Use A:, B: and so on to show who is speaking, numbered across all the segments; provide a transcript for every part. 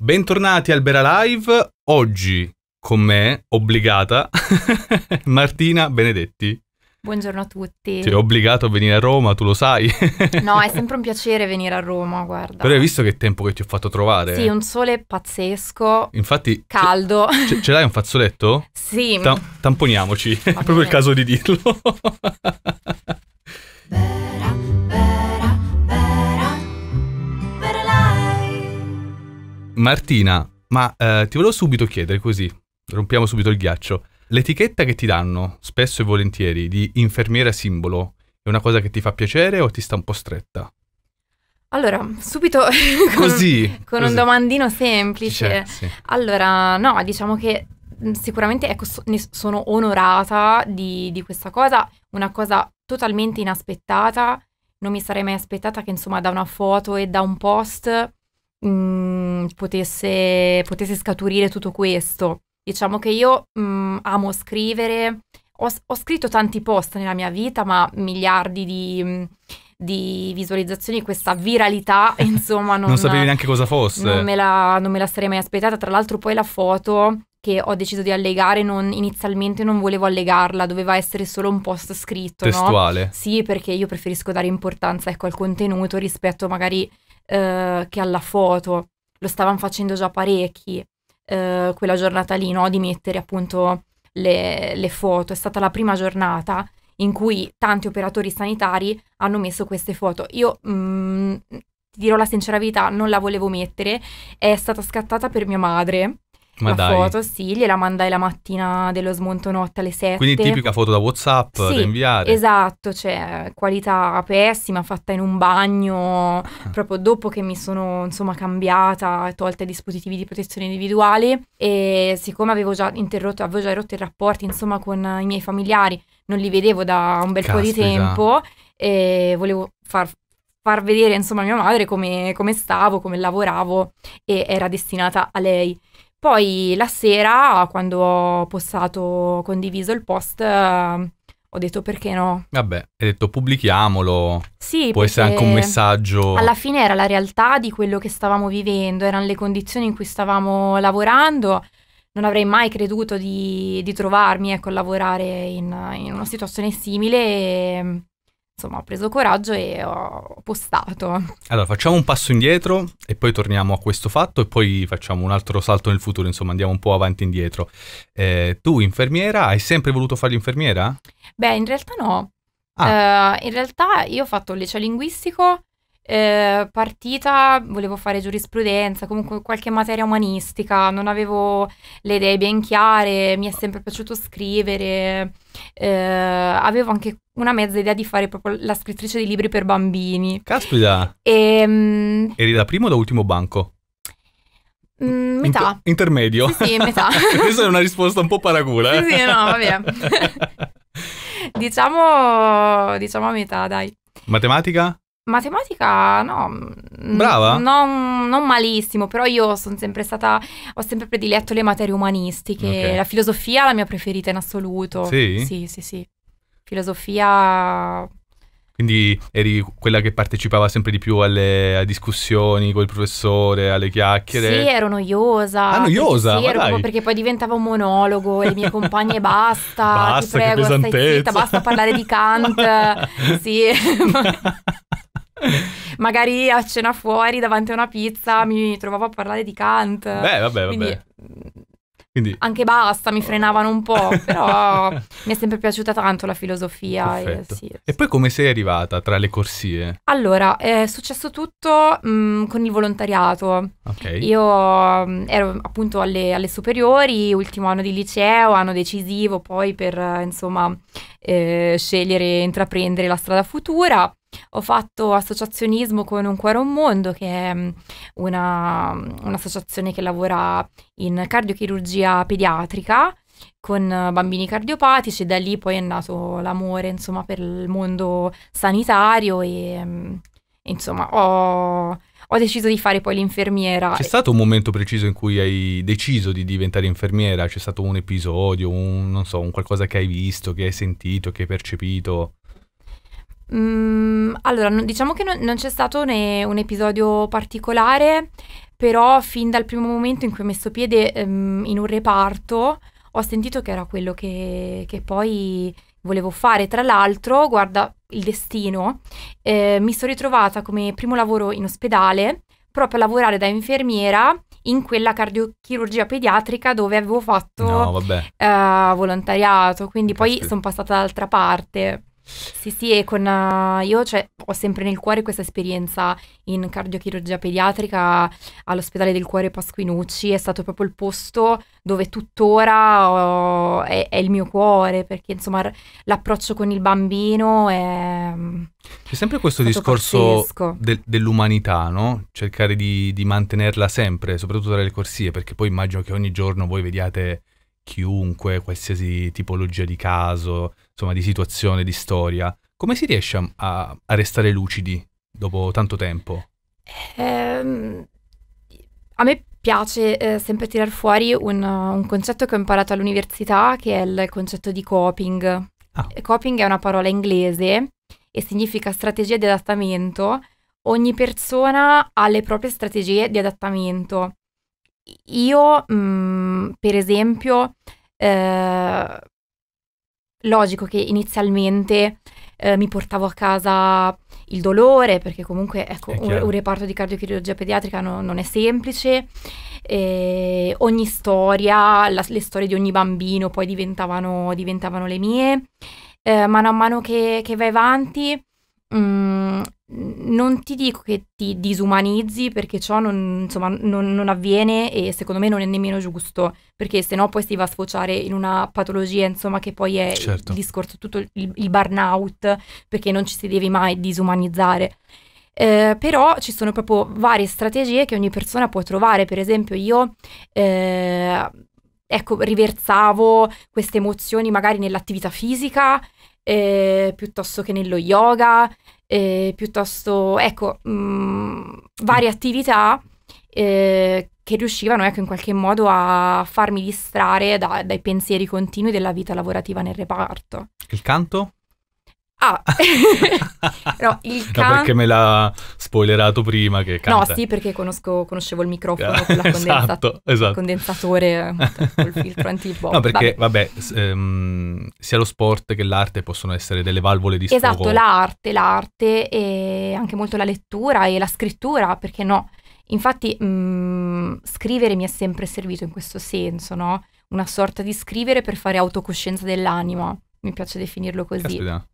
A: Bentornati al Bera Live. Oggi con me, obbligata, Martina Benedetti.
B: Buongiorno a tutti. Ti ho
A: obbligato a venire a Roma, tu lo sai.
B: no, è sempre un piacere venire a Roma, guarda. Però
A: hai visto che tempo che ti ho fatto trovare? Sì, un
B: sole pazzesco. Infatti... Caldo. Ce, ce
A: l'hai un fazzoletto? Sì. Ta tamponiamoci, è proprio il caso di dirlo. Beh. Martina, ma eh, ti volevo subito chiedere così, rompiamo subito il ghiaccio. L'etichetta che ti danno, spesso e volentieri, di infermiera simbolo, è una cosa che ti fa piacere o ti sta un po' stretta?
B: Allora, subito con, così, con così. un domandino semplice. Sì. Allora, no, diciamo che mm, sicuramente ecco, so, sono onorata di, di, questa cosa, una cosa totalmente inaspettata, non mi sarei mai aspettata che insomma da una foto e da un post mh, mm, potesse, potesse, scaturire tutto questo. Diciamo che io mh, mm, amo scrivere, ho, ho, scritto tanti post nella mia vita, ma miliardi di, mm, di visualizzazioni, questa viralità, insomma, non, non sapevi neanche
A: cosa fosse. Non me,
B: la, non me la sarei mai aspettata. Tra l'altro poi la foto che ho deciso di allegare, non, inizialmente non volevo allegarla, doveva essere solo un post scritto. Testuale. No? Sì, perché io preferisco dare importanza ecco, al contenuto rispetto magari eh, che alla foto, lo stavano facendo già parecchi eh, quella giornata lì, no? di mettere appunto le, le foto. È stata la prima giornata in cui tanti operatori sanitari hanno messo queste foto. Io mh, mm, ti dirò la sincera verità, non la volevo mettere, è stata scattata per mia madre ma la dai. foto, sì, gliela mandai la mattina dello smonto notte alle 7. Quindi tipica foto
A: da Whatsapp sì, da inviare.
B: Esatto, cioè qualità pessima, fatta in un bagno, ah. proprio dopo che mi sono insomma cambiata, tolta i dispositivi di protezione individuale e siccome avevo già interrotto, avevo già rotto i rapporti insomma con i miei familiari, non li vedevo da un bel Caspita. po' di tempo e volevo far far vedere insomma a mia madre come, come stavo, come lavoravo e era destinata a lei. Poi la sera, quando ho postato, condiviso il post, eh, ho detto perché no.
A: Vabbè, hai detto pubblichiamolo. Sì, può essere anche un messaggio. Alla
B: fine era la realtà di quello che stavamo vivendo, erano le condizioni in cui stavamo lavorando. Non avrei mai creduto di, di trovarmi ecco, a lavorare in, in, una situazione simile. E insomma ho preso coraggio e ho postato.
A: Allora facciamo un passo indietro e poi torniamo a questo fatto e poi facciamo un altro salto nel futuro, insomma andiamo un po' avanti e indietro. Eh, tu infermiera, hai sempre voluto fare l'infermiera?
B: Beh, in realtà no. Ah. Eh, in realtà io ho fatto il liceo linguistico, eh, partita volevo fare giurisprudenza, comunque qualche materia umanistica, non avevo le idee ben chiare, mi è sempre piaciuto scrivere eh, avevo anche una mezza idea di fare proprio la scrittrice di libri per bambini.
A: Caspita!
B: E, um,
A: Eri da primo o da ultimo banco?
B: Mm, metà. Inter
A: intermedio? Sì, sì metà. Questa è una risposta un po' paracula. Eh? Sì, sì, no, vabbè.
B: diciamo, diciamo a metà, dai.
A: Matematica?
B: Matematica no. Mm, Brava? Non, non, malissimo, però io sono sempre stata, ho sempre prediletto le materie umanistiche. Okay. La filosofia la mia preferita in assoluto. Sì? Sì, sì, sì. Filosofia...
A: Quindi eri quella che partecipava sempre di più alle, alle discussioni col professore, alle chiacchiere? Sì, ero
B: noiosa. Ah, noiosa? Perché sì, ero proprio perché poi diventava un monologo, le mie compagne basta, basta ti prego, stai zitta, basta parlare di Kant. sì. Magari a cena fuori davanti a una pizza mi trovavo a parlare di Kant. Beh, vabbè, vabbè. Quindi, Quindi... Anche basta, mi frenavano un po', però mi è sempre piaciuta tanto la filosofia. E, sì,
A: e, poi come sei arrivata tra le corsie?
B: Allora, è successo tutto mh, mm, con il volontariato. Okay. Io mh, mm, ero appunto alle, alle, superiori, ultimo anno di liceo, anno decisivo poi per eh, insomma eh, scegliere e intraprendere la strada futura. Ho fatto associazionismo con Un Cuore Un Mondo, che è mm, una, mm, un'associazione che lavora in cardiochirurgia pediatrica con eh, bambini cardiopatici, da lì poi è nato l'amore insomma, per il mondo sanitario mm, e insomma ho, ho, deciso di fare poi l'infermiera. C'è stato
A: un momento preciso in cui hai deciso di diventare infermiera? C'è stato un episodio, un, non so, un qualcosa che hai visto, che hai sentito, che hai percepito? Mm,
B: allora, diciamo che non, non c'è stato né un episodio particolare, però fin dal primo momento in cui ho messo piede um, in un reparto ho sentito che era quello che, che poi volevo fare. Tra l'altro, guarda il destino, eh, mi sono ritrovata come primo lavoro in ospedale proprio a lavorare da infermiera in quella cardiochirurgia pediatrica dove avevo fatto no, uh, volontariato, quindi Caspita. poi sono passata dall'altra parte. Sì, sì, e con, uh, io cioè, ho sempre nel cuore questa esperienza in cardiochirurgia pediatrica all'ospedale del cuore Pasquinucci, è stato proprio il posto dove tuttora ho, è, è, il mio cuore, perché insomma l'approccio con il bambino è... Mm, C'è sempre questo discorso
A: de, dell'umanità, no? Cercare di, di mantenerla sempre, soprattutto dalle corsie, perché poi immagino che ogni giorno voi vediate chiunque, qualsiasi tipologia di caso, insomma, di situazione, di storia, come si riesce a, a, a restare lucidi dopo tanto tempo?
B: Ehm, a me piace eh, sempre tirar fuori un, un, concetto che ho imparato all'università, che è il concetto di coping. Ah. Coping è una parola inglese e significa strategia di adattamento. Ogni persona ha le proprie strategie di adattamento. Io, mh, mm, per esempio, eh, Logico che inizialmente eh, mi portavo a casa il dolore, perché comunque ecco, un, un, reparto di cardiochirurgia pediatrica no, non è semplice. Eh, ogni storia, la, le storie di ogni bambino poi diventavano, diventavano le mie. Eh, mano a mano che, che vai avanti, mh, mm, non ti dico che ti disumanizzi perché ciò non, insomma, non, non, avviene e secondo me non è nemmeno giusto perché sennò poi si va a sfociare in una patologia insomma che poi è certo. il discorso tutto il, il, burnout perché non ci si deve mai disumanizzare eh, però ci sono proprio varie strategie che ogni persona può trovare per esempio io eh, ecco riversavo queste emozioni magari nell'attività fisica eh, piuttosto che nello yoga eh, piuttosto, ecco, mh, mm, varie attività eh, che riuscivano ecco, in qualche modo a farmi distrarre da, dai pensieri continui della vita lavorativa nel reparto.
A: Il canto? Ah,
B: no, il can... no, perché me
A: l'ha spoilerato prima che canta. No, sì,
B: perché conosco, conoscevo il microfono con eh, la condensa- esatto, esatto. condensatore eh, col filtro antipop. No, perché,
A: vabbè, vabbè ehm, sia lo sport che l'arte possono essere delle valvole di sfogo. Esatto,
B: l'arte, l'arte e anche molto la lettura e la scrittura, perché no? Infatti, mh, mhmm, scrivere mi è sempre servito in questo senso, no? Una sorta di scrivere per fare autocoscienza dell'anima, mi piace definirlo così. Caspita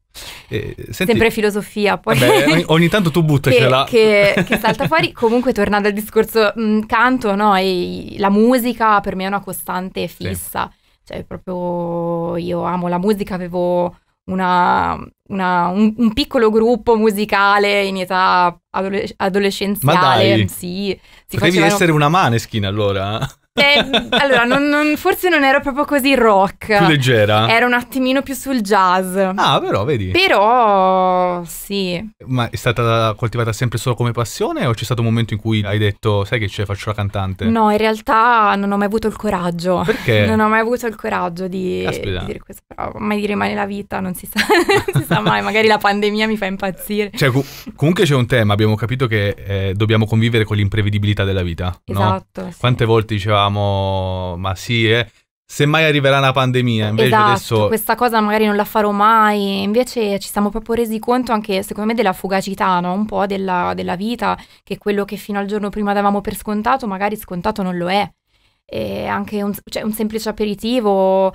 B: eh, senti, Sempre filosofia, poi. Vabbè, ogni, tanto tu buttacela. Che, che, che salta fuori. Comunque, tornando al discorso mh, mm, canto, no? E, la musica per me è una costante fissa. Sì. Cioè, proprio io amo la musica, avevo una, una, un, un, piccolo gruppo musicale in età adole- adolescenziale. Ma dai, sì, si Potevi facevano... essere una
A: maneskin allora.
B: Eh, allora, non, non, forse non era proprio così rock. Più leggera. Era un attimino più sul jazz. Ah, però, vedi. Però, sì.
A: Ma è stata coltivata sempre solo come passione o c'è stato un momento in cui hai detto, sai che c'è, faccio la cantante? No,
B: in realtà non ho mai avuto il coraggio. Perché? Non ho mai avuto il coraggio di, di dire questo. Però mai dire mai la vita, non si sa, non si sa mai. Magari la pandemia mi fa impazzire. Cioè,
A: comunque c'è un tema, abbiamo capito che eh, dobbiamo convivere con l'imprevedibilità della vita. Esatto. No? Sì. Quante volte diceva dicevamo, ma sì, eh, semmai arriverà una pandemia. Invece esatto, adesso... questa
B: cosa magari non la farò mai. Invece ci siamo proprio resi conto anche, secondo me, della fugacità, no? un po' della, della, vita, che quello che fino al giorno prima davamo per scontato, magari scontato non lo è. E anche un, cioè, un semplice aperitivo,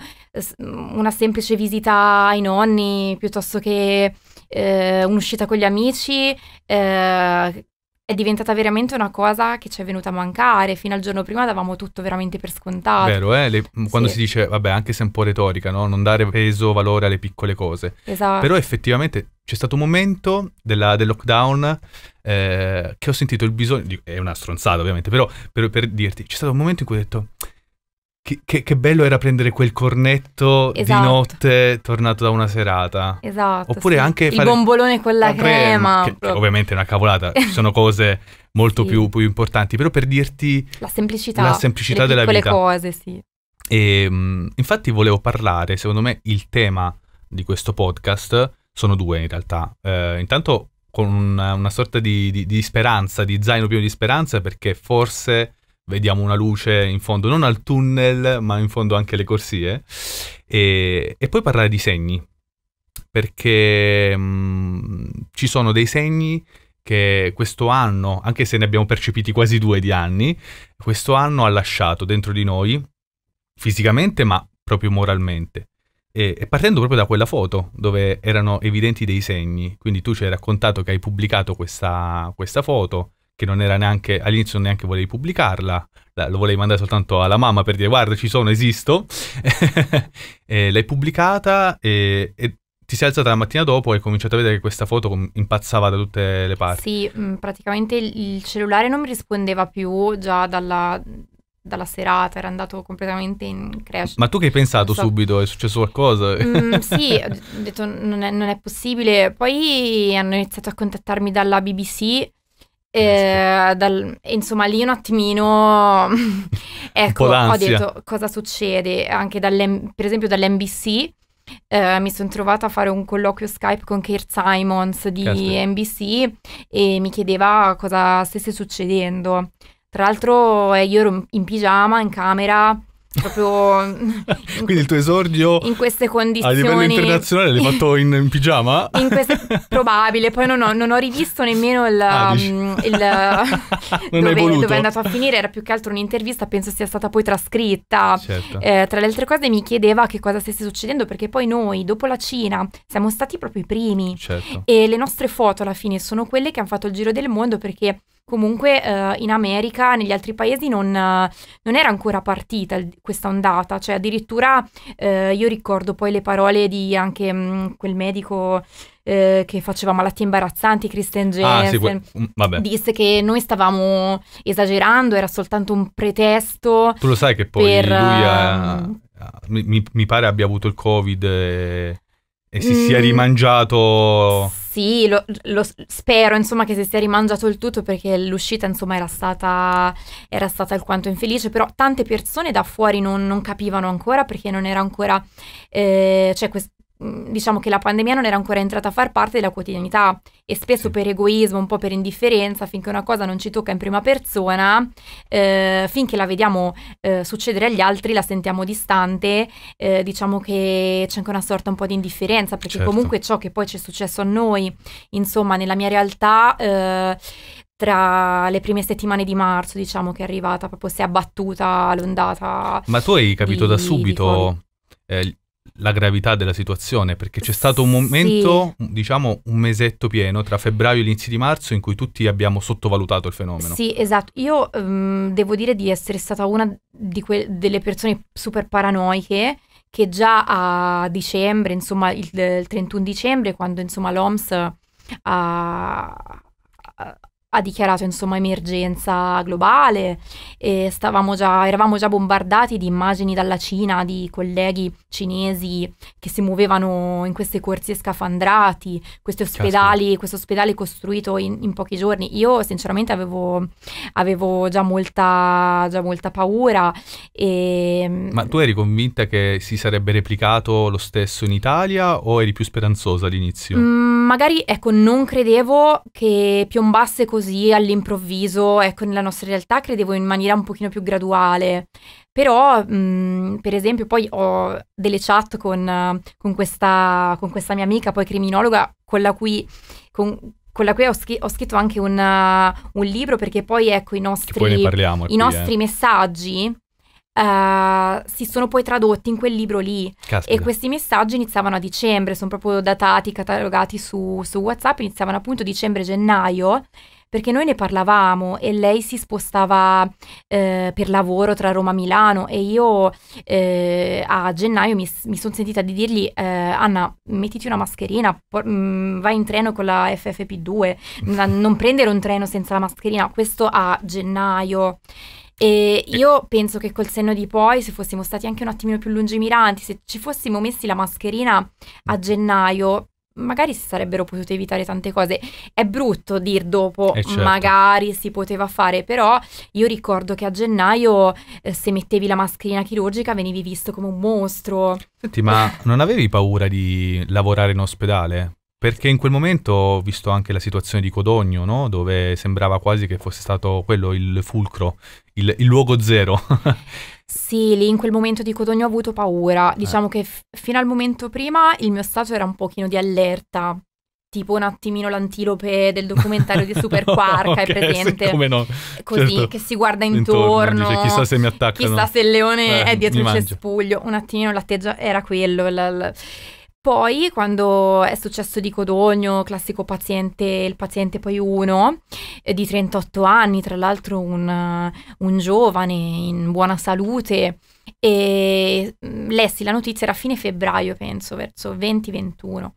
B: una semplice visita ai nonni, piuttosto che eh, un'uscita con gli amici, eh, è diventata veramente una cosa che ci è venuta a mancare. Fino al giorno prima davamo tutto veramente per scontato. Vero,
A: eh? Le, mm, quando sì. si dice, vabbè, anche se è un po' retorica, no? Non dare peso, valore alle piccole cose. Esatto. Però effettivamente c'è stato un momento della, del lockdown eh, che ho sentito il bisogno, di, è una stronzata ovviamente, però per, per dirti, c'è stato un momento in cui ho detto, che, che, bello era prendere quel cornetto esatto. di notte tornato da una serata. Esatto. Oppure sì. anche fare il
B: bombolone con la crema. crema che,
A: ovviamente è una cavolata, ci sono cose molto sì. più, più, importanti, però per dirti
B: la semplicità, la semplicità della vita. Quelle cose, sì.
A: E, ehm, mh, infatti volevo parlare, secondo me il tema di questo podcast sono due in realtà. Eh, intanto con una, una sorta di, di, di speranza, di zaino pieno di speranza, perché forse vediamo una luce in fondo, non al tunnel, ma in fondo anche alle corsie. E, e poi parlare di segni, perché mh, mm, ci sono dei segni che questo anno, anche se ne abbiamo percepiti quasi due di anni, questo anno ha lasciato dentro di noi, fisicamente ma proprio moralmente. E, e partendo proprio da quella foto dove erano evidenti dei segni, quindi tu ci hai raccontato che hai pubblicato questa, questa foto, che non era neanche, all'inizio neanche volevi pubblicarla, lo volevi mandare soltanto alla mamma per dire guarda ci sono, esisto, l'hai pubblicata e, e ti sei alzata la mattina dopo e hai cominciato a vedere che questa foto impazzava da tutte le parti.
B: Sì, praticamente il cellulare non mi rispondeva più già dalla, dalla serata, era andato completamente in crash. Ma tu che hai pensato so.
A: subito? È successo qualcosa? Mm, sì, ho
B: detto non è, non è possibile. Poi hanno iniziato a contattarmi dalla BBC eh, dal, insomma, lì un attimino ecco, un ho detto cosa succede anche per esempio dall'NBC. Eh, mi sono trovata a fare un colloquio Skype con Kurt Simons di Caspita. NBC e mi chiedeva cosa stesse succedendo. Tra l'altro, eh, io ero in pigiama in camera proprio
A: quindi il tuo esordio in
B: queste condizioni a livello internazionale l'hai fatto
A: in, in pigiama?
B: in queste, probabile poi non ho, non ho rivisto nemmeno il, ah, um, il
A: dove, dove, è andato a
B: finire era più che altro un'intervista penso sia stata poi trascritta certo. eh, tra le altre cose mi chiedeva che cosa stesse succedendo perché poi noi dopo la Cina siamo stati proprio i primi certo. e le nostre foto alla fine sono quelle che hanno fatto il giro del mondo perché comunque eh, in America, negli altri paesi non, eh, non era ancora partita il, questa ondata, cioè addirittura eh, io ricordo poi le parole di anche mh, mm, quel medico eh, che faceva malattie imbarazzanti, Christian Jensen, ah, sì, mm, disse che noi stavamo esagerando, era soltanto un pretesto. Tu lo
A: sai che poi per, lui ha, mm, mi, mi, pare abbia avuto il covid. E e si mm, sia rimangiato...
B: Sì, lo, lo, spero insomma che si sia rimangiato il tutto perché l'uscita insomma era stata, era stata alquanto infelice, però tante persone da fuori non, non capivano ancora perché non era ancora... Eh, cioè quest- Mm, diciamo che la pandemia non era ancora entrata a far parte della quotidianità e spesso per egoismo, un po' per indifferenza, finché una cosa non ci tocca in prima persona, eh, finché la vediamo eh, succedere agli altri, la sentiamo distante, eh, diciamo che c'è anche una sorta un po' di indifferenza, perché certo. comunque ciò che poi ci è successo a noi, insomma, nella mia realtà eh, tra le prime settimane di marzo, diciamo che è arrivata, proprio si è abbattuta l'ondata. Ma tu hai capito di, da subito
A: eh, la gravità della situazione, perché c'è stato un momento, sì. diciamo un mesetto pieno, tra febbraio e l'inizio di marzo, in cui tutti abbiamo sottovalutato il fenomeno. Sì,
B: esatto. Io um, devo dire di essere stata una que- delle persone super paranoiche che già a dicembre, insomma il, il 31 dicembre, quando insomma l'OMS ha, ha dichiarato insomma emergenza globale e stavamo già, eravamo già bombardati di immagini dalla Cina di colleghi cinesi che si muovevano in queste corsie scafandrati, questi ospedali, questo ospedale costruito in, in, pochi giorni. Io sinceramente avevo, avevo già, molta, già, molta, paura. E...
A: Ma tu eri convinta che si sarebbe replicato lo stesso in Italia o eri più speranzosa all'inizio?
B: Mm, magari ecco, non credevo che piombasse così così all'improvviso, ecco, nella nostra realtà credevo in maniera un pochino più graduale. Però, mh, mm, per esempio, poi ho delle chat con, con, questa, con questa mia amica, poi criminologa, con la cui... Con, con la cui ho, scr- ho scritto anche un, un, libro perché poi ecco i nostri, parliamo, i qui, nostri eh. messaggi Uh, si sono poi tradotti in quel libro lì. Caspita. E questi messaggi iniziavano a dicembre, sono proprio datati, catalogati su, su WhatsApp, iniziavano appunto dicembre-gennaio perché noi ne parlavamo e lei si spostava eh, per lavoro tra Roma e Milano e io eh, a gennaio mi, mi sono sentita di dirgli eh, Anna mettiti una mascherina, por- mh, mm, vai in treno con la FFP2, n- non prendere un treno senza la mascherina, questo a gennaio. E io penso che col senno di poi, se fossimo stati anche un attimino più lungimiranti, se ci fossimo messi la mascherina a gennaio, magari si sarebbero potute evitare tante cose. È brutto dir dopo eh, certo. magari si poteva fare, però io ricordo che a gennaio eh, se mettevi la mascherina chirurgica venivi visto come un mostro. Senti, ma
A: non avevi paura di lavorare in ospedale? Perché in quel momento ho visto anche la situazione di Codogno, no? dove sembrava quasi che fosse stato quello il fulcro, il, il luogo zero.
B: Sì, lì in quel momento di codogno ho avuto paura. Eh. Diciamo eh. che f- fino al momento prima il mio stato era un pochino di allerta, tipo un attimino l'antilope del documentario di Super Quark, okay, è presente? Sì, come
A: no. Così, certo. che si guarda intorno. intorno dice, chissà se mi attacca. Chissà se il leone eh, è dietro il cespuglio.
B: Un attimino l'atteggia era quello. La, la... Poi, quando è successo di Codogno, classico paziente, il paziente poi uno, eh, di 38 anni, tra l'altro un, eh, un giovane in buona salute, e mm, lessi la notizia era a fine febbraio, penso, verso 2021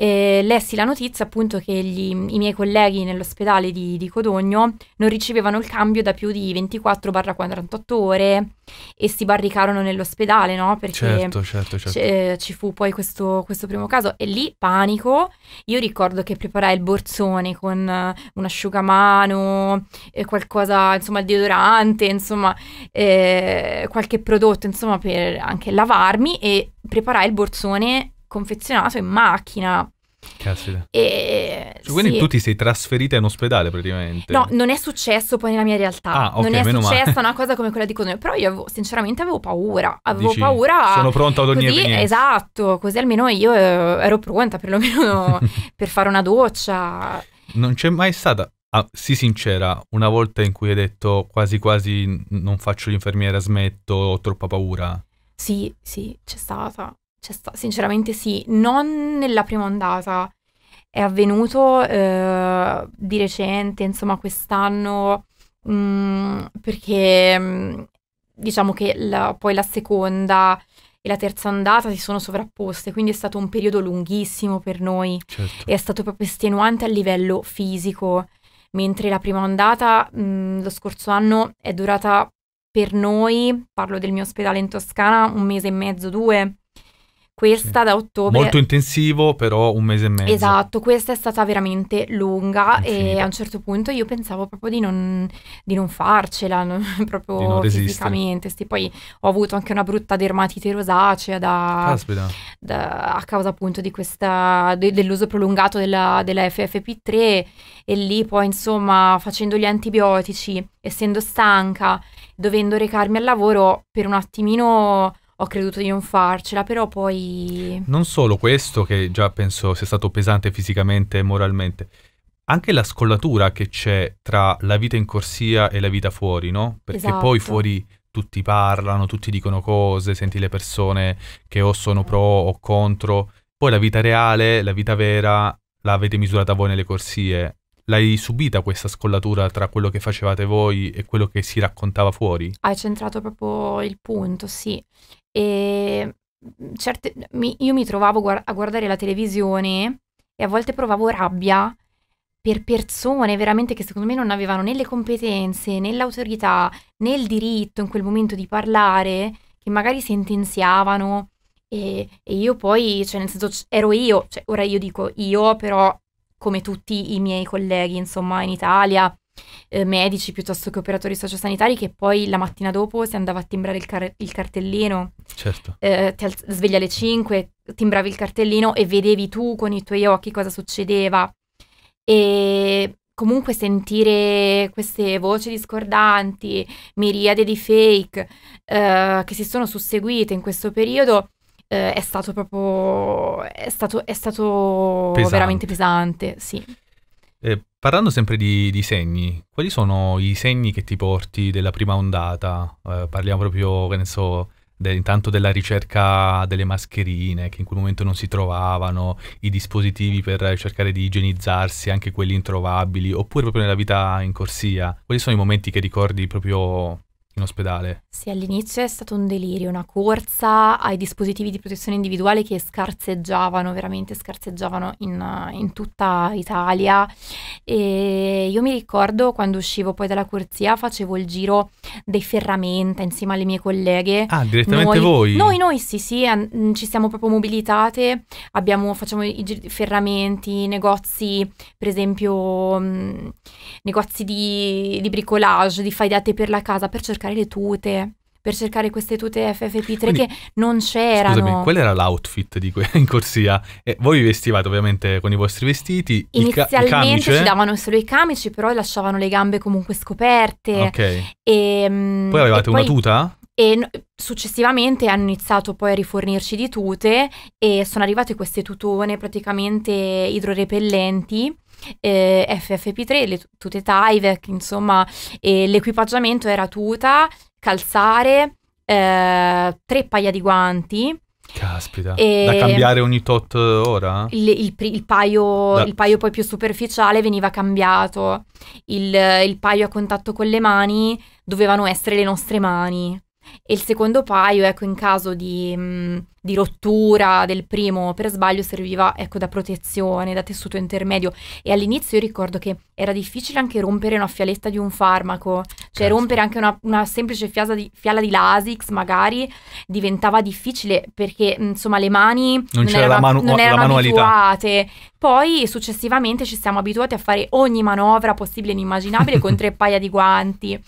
B: eh, lessi la notizia appunto che gli, i miei colleghi nell'ospedale di, di, Codogno non ricevevano il cambio da più di 24-48 ore e si barricarono nell'ospedale, no? Perché certo, certo, certo. Eh, ci fu poi questo, questo, primo caso e lì panico. Io ricordo che preparai il borsone con eh, un asciugamano, eh, qualcosa, insomma, il deodorante, insomma, eh, qualche prodotto, insomma, per anche lavarmi e preparai il borsone confezionato in macchina. Caspita. E, cioè, quindi sì. tu
A: ti sei trasferita in ospedale praticamente? No,
B: non è successo poi nella mia realtà. Ah, okay, non è successa male. una cosa come quella di Codone. Però io avevo, sinceramente avevo paura. Avevo Dici, paura. Sono
A: pronta ad ogni così,
B: Esatto, così almeno io eh, ero pronta perlomeno per fare una doccia.
A: Non c'è mai stata, ah, sii sincera, una volta in cui hai detto quasi quasi non faccio l'infermiera, smetto, ho troppa paura?
B: Sì, sì, c'è stata. C'è cioè, sta- sinceramente sì, non nella prima ondata, è avvenuto eh, di recente, insomma quest'anno, mh, mm, perché mm, diciamo che la, poi la seconda e la terza ondata si sono sovrapposte, quindi è stato un periodo lunghissimo per noi certo. è stato proprio estenuante a livello fisico, mentre la prima ondata mh, mm, lo scorso anno è durata per noi, parlo del mio ospedale in Toscana, un mese e mezzo, due, questa da ottobre. Molto
A: intensivo, però un mese e mezzo.
B: Esatto, questa è stata veramente lunga Infinita. e a un certo punto io pensavo proprio di non, di non farcela, non, proprio di non fisicamente. Sì, poi ho avuto anche una brutta dermatite rosacea da, da, a causa appunto di questa, de, dell'uso prolungato della, della FFP3 e lì poi insomma facendo gli antibiotici, essendo stanca, dovendo recarmi al lavoro, per un attimino ho creduto di non farcela, però poi...
A: Non solo questo, che già penso sia stato pesante fisicamente e moralmente, anche la scollatura che c'è tra la vita in corsia e la vita fuori, no? Perché esatto. poi fuori tutti parlano, tutti dicono cose, senti le persone che o sono pro o contro, poi la vita reale, la vita vera, l'avete misurata voi nelle corsie. L'hai subita questa scollatura tra quello che facevate voi e quello che si raccontava fuori?
B: Hai centrato proprio il punto, sì e mm, certe, mi, io mi trovavo guard- a guardare la televisione e a volte provavo rabbia per persone veramente che secondo me non avevano né le competenze né l'autorità né il diritto in quel momento di parlare, che magari sentenziavano e, e io poi, cioè nel senso ero io, cioè ora io dico io però come tutti i miei colleghi insomma in Italia eh, medici piuttosto che operatori sociosanitari che poi la mattina dopo se andava a timbrare il, car- il cartellino, certo. eh, ti al- sveglia alle 5, timbravi il cartellino e vedevi tu con i tuoi occhi cosa succedeva. E comunque sentire queste voci discordanti, miriade di fake eh, che si sono susseguite in questo periodo eh, è stato proprio è stato, è stato pesante. veramente pesante, sì.
A: Eh, parlando sempre di, di, segni, quali sono i segni che ti porti della prima ondata? Eh, parliamo proprio, che ne so, de, intanto della ricerca delle mascherine che in quel momento non si trovavano, i dispositivi per cercare di igienizzarsi, anche quelli introvabili, oppure proprio nella vita in corsia. Quali sono i momenti che ricordi proprio in ospedale?
B: Sì, all'inizio è stato un delirio, una corsa ai dispositivi di protezione individuale che scarseggiavano, veramente scarseggiavano in, in tutta Italia. E io mi ricordo quando uscivo poi dalla corsia facevo il giro dei ferramenta insieme alle mie colleghe. Ah, direttamente noi, voi? Noi, noi sì, sì, an- mm, ci siamo proprio mobilitate, abbiamo, facciamo i giri ferramenti, negozi, per esempio, mh, mm, negozi di, di bricolage, di fai date per la casa, per cercare cercare le tute, per cercare queste tute FFP3 Quindi, che non c'erano. Scusami, quello
A: era l'outfit di que- in corsia. E eh, voi vi vestivate ovviamente con i vostri vestiti. Inizialmente ca- ci davano
B: solo i camici, però lasciavano le gambe comunque scoperte. Ok. E, ehm, poi avevate una poi, tuta? E successivamente hanno iniziato poi a rifornirci di tute e sono arrivate queste tutone praticamente idrorepellenti eh, FFP3, le tute Tyvek, insomma, e l'equipaggiamento era tuta, calzare, eh, tre paia di guanti.
A: Caspita, e da cambiare ogni tot ora?
B: Il, il, il, paio, da... il paio, poi più superficiale veniva cambiato, il paio a contatto con le mani dovevano essere le nostre mani e il secondo paio, ecco, in caso di mh, mm, di rottura del primo per sbaglio serviva ecco, da protezione, da tessuto intermedio e all'inizio io ricordo che era difficile anche rompere una fialetta di un farmaco, cioè Cazzo. Certo. rompere anche una, una semplice di, fiala di Lasix magari diventava difficile perché insomma le mani non, non c'era erano, la manu- non erano la abituate. Poi successivamente ci siamo abituati a fare ogni manovra possibile e inimmaginabile con tre paia di guanti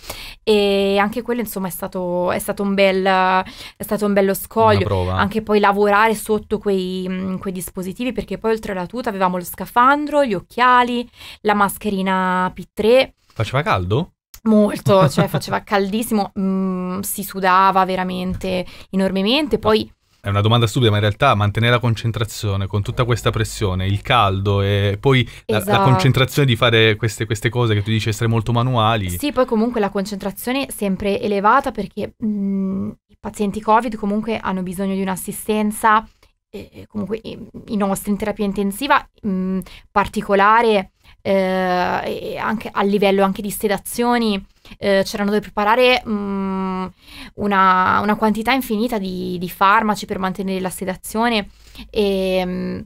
B: e anche quello insomma è stato, è stato, un, bel, è stato un bello scoglio. Anche poi lavorare sotto quei, mm, quei, dispositivi perché poi oltre alla tuta avevamo lo scafandro, gli occhiali, la mascherina P3.
A: Faceva caldo?
B: Molto, cioè faceva caldissimo, mh, mm, si sudava veramente enormemente, poi
A: è una domanda stupida, ma in realtà mantenere la concentrazione con tutta questa pressione, il caldo e poi esatto. la, la, esatto. concentrazione di fare queste, queste, cose che tu dici essere molto manuali. Sì,
B: poi comunque la concentrazione è sempre elevata perché mh, mm, i pazienti Covid comunque hanno bisogno di un'assistenza, eh, comunque i nostri in terapia intensiva mh, mm, particolare, eh, anche a livello anche di sedazioni eh, c'erano da preparare mh, mm, una, una, quantità infinita di, di, farmaci per mantenere la sedazione e... Mh, mm,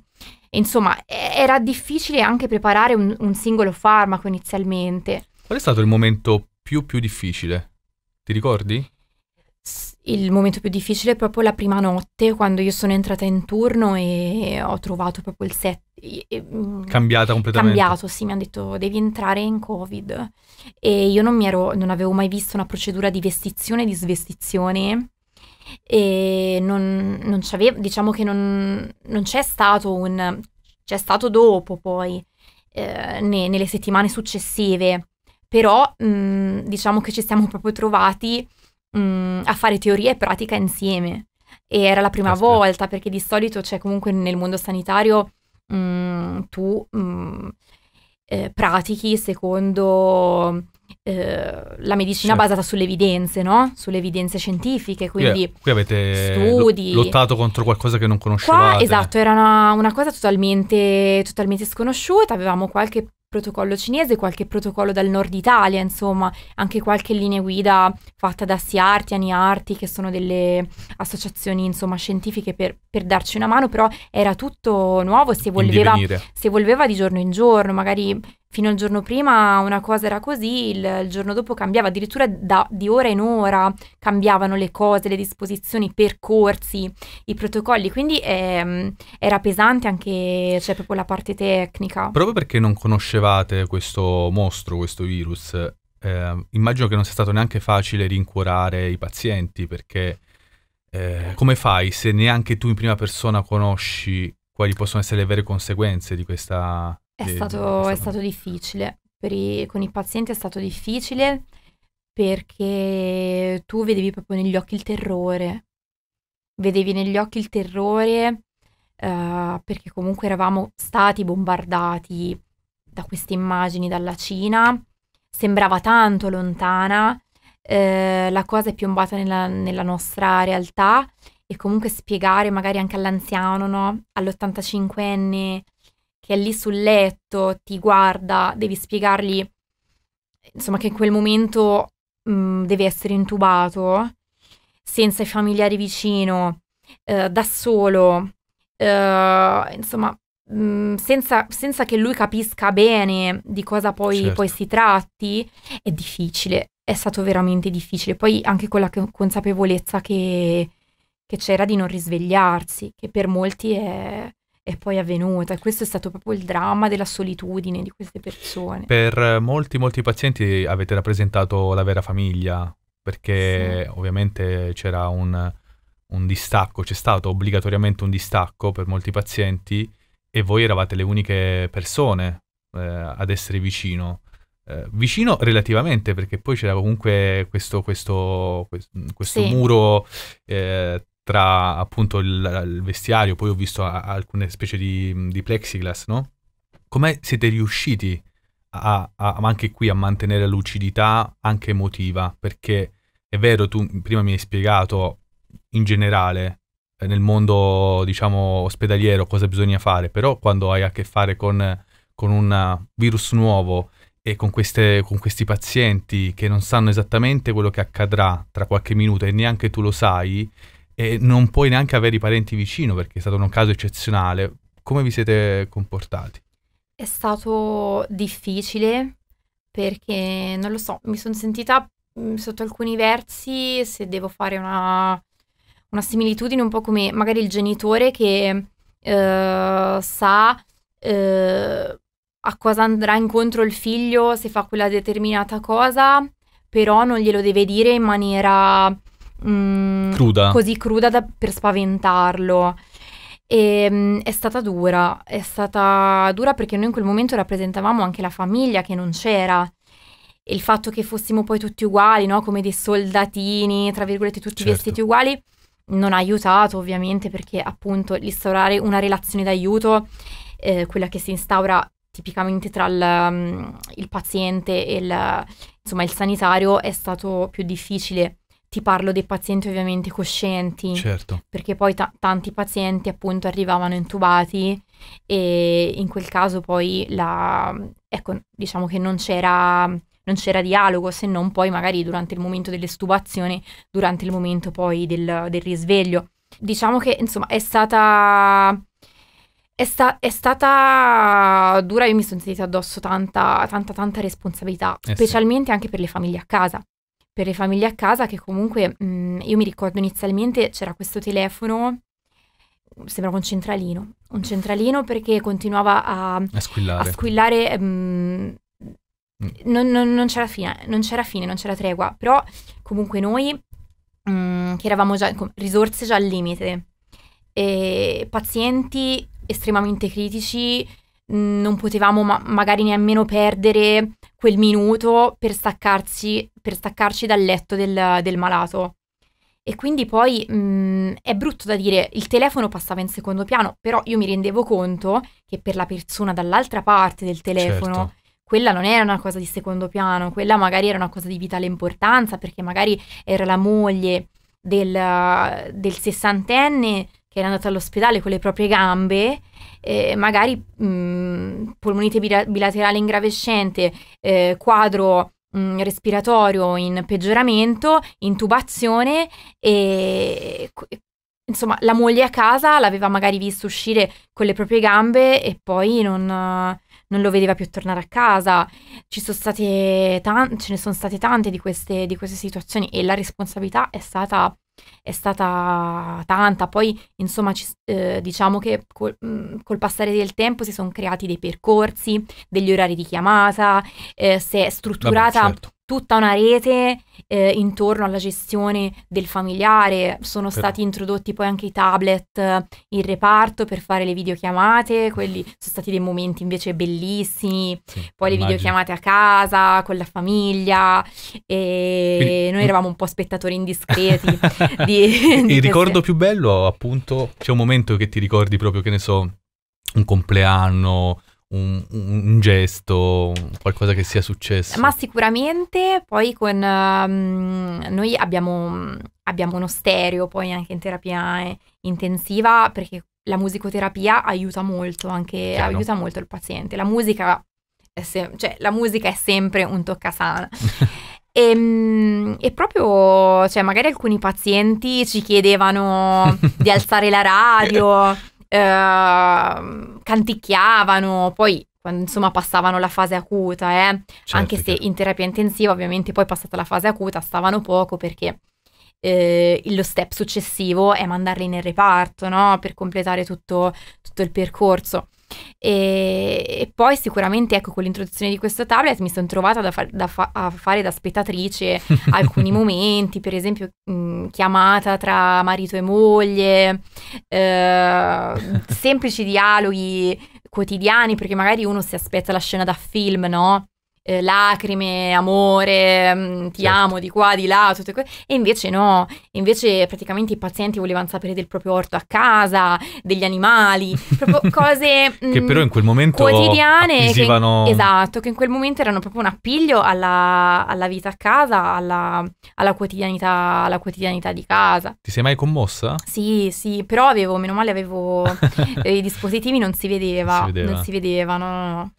B: insomma, era difficile anche preparare un, un, singolo farmaco inizialmente.
A: Qual è stato il momento più più difficile? Ti ricordi?
B: il momento più difficile è proprio la prima notte, quando io sono entrata in turno e ho trovato proprio il set. Mm, Cambiata completamente. Cambiato, sì, mi hanno detto devi entrare in Covid. E io non, ero, non avevo mai visto una procedura di vestizione e di svestizione. E non, non c'avevo, diciamo che non, non c'è stato un. c'è stato dopo poi, eh, ne, nelle settimane successive. Però mh, mm, diciamo che ci siamo proprio trovati mh, mm, a fare teoria e pratica insieme. E era la prima Aspetta. volta perché di solito c'è cioè, comunque nel mondo sanitario mh, mm, tu mh, mm, eh, pratichi secondo eh, la medicina certo. basata sulle evidenze, no? Sulle evidenze scientifiche, quindi yeah, qui avete studi. lottato
A: contro qualcosa che non conoscevate. Qua, esatto,
B: era una, una cosa totalmente, totalmente sconosciuta, avevamo qualche protocollo cinese, qualche protocollo dal nord Italia, insomma, anche qualche linea guida fatta da SIARTI, ANIARTI, che sono delle associazioni, insomma, scientifiche per, per, darci una mano, però era tutto nuovo, si evolveva, si evolveva di giorno in giorno, magari fino al giorno prima una cosa era così, il, il giorno dopo cambiava, addirittura da, di ora in ora cambiavano le cose, le disposizioni, i percorsi, i protocolli, quindi ehm, era pesante anche cioè, proprio la parte tecnica. Proprio
A: perché non conosceva conoscevate questo mostro, questo virus, eh, immagino che non sia stato neanche facile rincuorare i pazienti perché eh, come fai se neanche tu in prima persona conosci quali possono essere le vere conseguenze di questa... È, di, stato, di questa... è stato,
B: difficile, i, con i pazienti è stato difficile perché tu vedevi proprio negli occhi il terrore, vedevi negli occhi il terrore uh, perché comunque eravamo stati bombardati da queste immagini dalla Cina, sembrava tanto lontana, eh, la cosa è piombata nella, nella, nostra realtà e comunque spiegare magari anche all'anziano, no? all'85enne che è lì sul letto, ti guarda, devi spiegargli insomma che in quel momento mh, mm, deve essere intubato senza i familiari vicino, eh, da solo, eh, insomma Mm, senza, senza, che lui capisca bene di cosa poi, certo. poi si tratti, è difficile, è stato veramente difficile. Poi anche con la consapevolezza che, che c'era di non risvegliarsi, che per molti è, è poi avvenuta. E questo è stato proprio il dramma della solitudine di queste persone.
A: Per molti, molti pazienti avete rappresentato la vera famiglia, perché sì. ovviamente c'era un, un, distacco, c'è stato obbligatoriamente un distacco per molti pazienti e voi eravate le uniche persone eh, ad essere vicino. Eh, vicino relativamente, perché poi c'era comunque questo, questo, questo sì. muro eh, tra appunto il, il, vestiario, poi ho visto a, a alcune specie di, di, plexiglass, no? Come siete riusciti a, a, anche qui a mantenere lucidità anche emotiva? Perché è vero, tu prima mi hai spiegato in generale eh, nel mondo, diciamo, ospedaliero cosa bisogna fare, però quando hai a che fare con, con un virus nuovo e con, queste, con questi pazienti che non sanno esattamente quello che accadrà tra qualche minuto e neanche tu lo sai, e non puoi neanche avere i parenti vicino perché è stato un caso eccezionale, come vi siete comportati?
B: È stato difficile perché, non lo so, mi sono sentita mhmm, sotto alcuni versi, se devo fare una una similitudine un po' come magari il genitore che eh, sa eh, a cosa andrà incontro il figlio se fa quella determinata cosa, però non glielo deve dire in maniera mh, mm, cruda. così cruda da, per spaventarlo. E, ehm, mh, è stata dura, è stata dura perché noi in quel momento rappresentavamo anche la famiglia che non c'era il fatto che fossimo poi tutti uguali, no? come dei soldatini, tra virgolette, tutti certo. vestiti uguali, non ha aiutato ovviamente perché appunto l'instaurare una relazione d'aiuto, eh, quella che si instaura tipicamente tra il, mm, il paziente e il, insomma, il sanitario, è stato più difficile Ti parlo dei pazienti ovviamente coscienti, certo. perché poi t- tanti pazienti appunto arrivavano intubati e in quel caso poi la, ecco, diciamo che non c'era non c'era dialogo se non poi magari durante il momento dell'estubazione, durante il momento poi del, del risveglio. Diciamo che insomma è stata è, sta- è, stata dura, io mi sono sentita addosso tanta, tanta, tanta responsabilità, eh specialmente sì. anche per le famiglie a casa. Per le famiglie a casa che comunque, mh, mm, io mi ricordo inizialmente c'era questo telefono, sembrava un centralino, un centralino perché continuava a, a squillare, a squillare mh, mm, non, non, non, c'era fine, non c'era fine, non c'era tregua, però comunque noi, mh, mm, che eravamo già, com- risorse già al limite, e pazienti estremamente critici, mh, mm, non potevamo ma- magari nemmeno perdere quel minuto per staccarci, per staccarci dal letto del, del, malato. E quindi poi mh, mm, è brutto da dire, il telefono passava in secondo piano, però io mi rendevo conto che per la persona dall'altra parte del telefono... Certo quella non era una cosa di secondo piano, quella magari era una cosa di vitale importanza perché magari era la moglie del, del sessantenne che era andata all'ospedale con le proprie gambe, eh, magari mh, polmonite bilaterale ingravescente, eh, quadro mh, respiratorio in peggioramento, intubazione e insomma la moglie a casa l'aveva magari visto uscire con le proprie gambe e poi non non lo vedeva più tornare a casa, ci sono state tan- ce ne sono state tante di queste, di queste situazioni e la responsabilità è stata è stata tanta. Poi, insomma, ci, eh, diciamo che col, mh, mm, col, passare del tempo si sono creati dei percorsi, degli orari di chiamata, eh, si è strutturata Vabbè, certo tutta una rete eh, intorno alla gestione del familiare. Sono Però. stati introdotti poi anche i tablet in reparto per fare le videochiamate, quelli sono stati dei momenti invece bellissimi, sì, poi immagino. le videochiamate a casa, con la famiglia e Quindi, noi eravamo un po' spettatori indiscreti.
A: di, di il ricordo più bello appunto c'è un momento che ti ricordi proprio, che ne so, un compleanno, un, un, gesto, qualcosa che sia successo. Ma
B: sicuramente poi con um, noi abbiamo, abbiamo, uno stereo poi anche in terapia eh, intensiva perché la musicoterapia aiuta molto anche Chiaro. aiuta molto il paziente. La musica, se, cioè, la musica è sempre un toccasana. E, ehm, e, proprio, cioè, magari alcuni pazienti ci chiedevano di alzare la radio, Ehm, canticchiavano, poi quando insomma passavano la fase acuta, eh, certo, anche se certo. in terapia intensiva ovviamente poi passata la fase acuta stavano poco perché eh, lo step successivo è mandarli nel reparto, no? per completare tutto, tutto il percorso. E, e, poi sicuramente ecco, con l'introduzione di questo tablet mi sono trovata da fa- da fa- a fare da spettatrice alcuni momenti, per esempio mh, chiamata tra marito e moglie, eh, semplici dialoghi quotidiani, perché magari uno si aspetta la scena da film, no? eh, lacrime, amore, mm, ti certo. amo di qua, di là, tutte que- e invece no, invece praticamente i pazienti volevano sapere del proprio orto a casa, degli animali, proprio cose mh, mm, però in quel momento quotidiane acquisivano... che in, esatto, che in quel momento erano proprio un appiglio alla, alla vita a casa, alla, alla, quotidianità, alla quotidianità di casa.
A: Ti sei mai commossa?
B: Sì, sì, però avevo, meno male avevo i dispositivi non si vedeva, si vedeva. non si vedeva, no, no.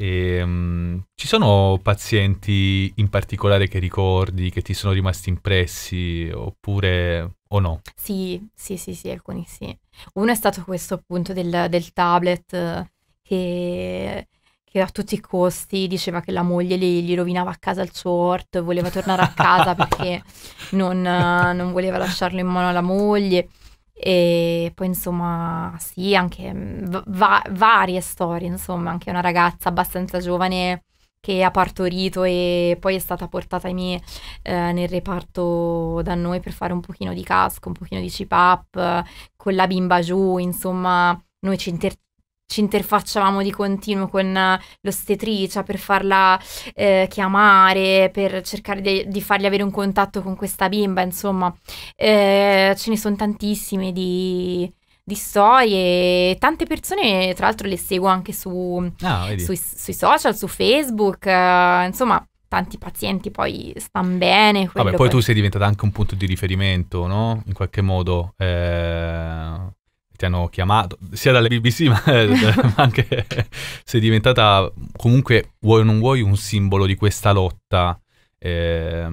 A: E, um, ci sono pazienti in particolare che ricordi, che ti sono rimasti impressi oppure o no?
B: Sì, sì, sì, sì, alcuni sì. Uno è stato questo appunto del, del tablet che, che, a tutti i costi diceva che la moglie gli, gli rovinava a casa il suo short, voleva tornare a casa perché non, non voleva lasciarlo in mano alla moglie e poi insomma sì, anche mm, va- varie storie, insomma, anche una ragazza abbastanza giovane che ha partorito e poi è stata portata ai miei eh, nel reparto da noi per fare un pochino di casco, un pochino di CPAP, con la bimba giù, insomma, noi ci, inter- ci interfacciavamo di continuo con l'ostetricia per farla eh, chiamare, per cercare di, di, fargli avere un contatto con questa bimba, insomma, eh, ce ne sono tantissime di, di storie. Tante persone, tra l'altro, le seguo anche su, ah, sui, sui, social, su Facebook, uh, insomma. Tanti pazienti poi stanno bene. Vabbè, poi che... tu
A: sei diventata anche un punto di riferimento, no? In qualche modo. Eh ti hanno chiamato, sia dalla BBC, ma, eh, ma anche sei diventata comunque, vuoi o non vuoi, un simbolo di questa lotta. Eh,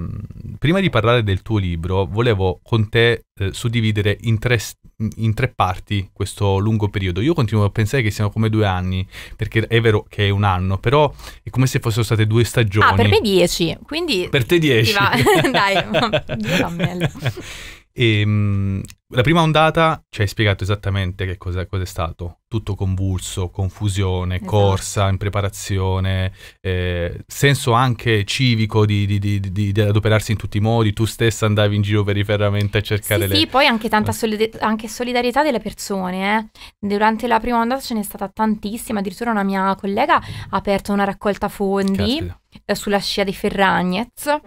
A: prima di parlare del tuo libro, volevo con te eh, suddividere in tre, in tre, parti questo lungo periodo. Io continuo a pensare che siano come due anni, perché è vero che è un anno, però è come se fossero state due stagioni. Ah, per me
B: dieci, quindi... Per te dieci. Dai,
A: e, la prima ondata ci hai spiegato esattamente che cosa, cosa è stato. Tutto convulso, confusione, esatto. corsa in preparazione, eh, senso anche civico di, di, di, di, adoperarsi in tutti i modi. Tu stessa andavi in giro per i ferramenti a cercare sì, le... Sì, poi
B: anche tanta eh. solida anche solidarietà delle persone. Eh. Durante la prima ondata ce n'è stata tantissima. Addirittura una mia collega ha aperto una raccolta fondi. Caspita eh, sulla scia di Ferragnez,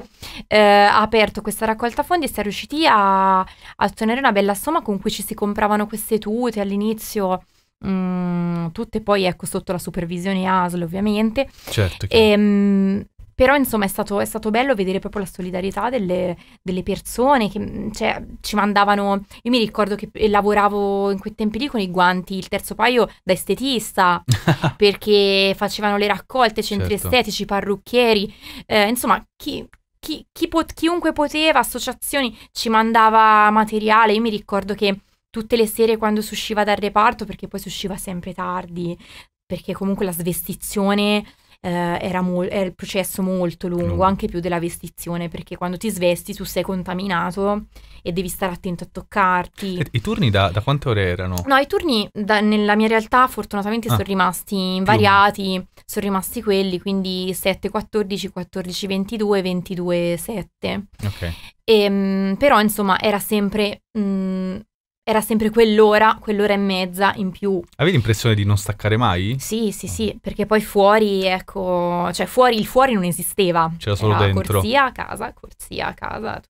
B: eh, ha aperto questa raccolta fondi e si è riusciti a, a ottenere una bella la somma con cui ci si compravano queste tute all'inizio, mh, mm, tutte poi ecco sotto la supervisione ASL ovviamente. Certo. E, ehm, mh, però insomma è stato, è stato, bello vedere proprio la solidarietà delle, delle persone che mm, cioè, ci mandavano, io mi ricordo che lavoravo in quei tempi lì con i guanti, il terzo paio da estetista, perché facevano le raccolte, centri certo. estetici, parrucchieri, eh, insomma chi, chi, chi po- chiunque poteva, associazioni, ci mandava materiale. Io mi ricordo che tutte le sere quando si usciva dal reparto, perché poi si usciva sempre tardi, perché comunque la svestizione eh, era, mol- era, il processo molto lungo, no. anche più della vestizione, perché quando ti svesti tu sei contaminato e devi stare attento a toccarti. E, I
A: turni da, da, quante ore erano? No,
B: i turni da, nella mia realtà fortunatamente ah, sono rimasti invariati, sono rimasti quelli, quindi 7, 14, 14, 22, 22, 7. Ok. E, ehm, però insomma era sempre... Mh, mm, era sempre quell'ora, quell'ora e mezza in più.
A: Avevi l'impressione di non staccare mai?
B: Sì, sì, sì, perché poi fuori, ecco, cioè fuori, il fuori non esisteva. C'era solo era dentro. Corsia a casa, corsia a casa.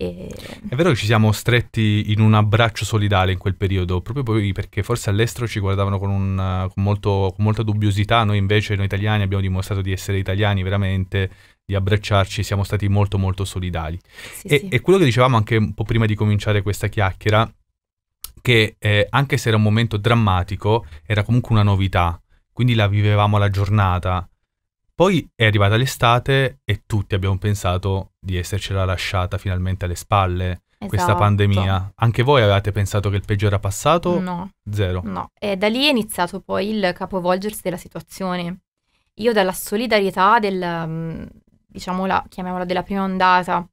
B: E...
A: È vero che ci siamo stretti in un abbraccio solidale in quel periodo, proprio perché forse all'estero ci guardavano con, un, con, molto, con molta dubbiosità, noi invece, noi italiani, abbiamo dimostrato di essere italiani veramente, di abbracciarci, siamo stati molto molto solidali. Sì, e, sì. e, quello che dicevamo anche un po' prima di cominciare questa chiacchiera che eh, anche se era un momento drammatico, era comunque una novità, quindi la vivevamo alla giornata. Poi è arrivata l'estate e tutti abbiamo pensato di essercela lasciata finalmente alle spalle. Esatto. Questa pandemia, anche voi avevate pensato che il peggio era passato? No. Zero. No,
B: e da lì è iniziato poi il capovolgersi della situazione. Io dalla solidarietà del, mm, diciamo, chiamiamola della prima ondata,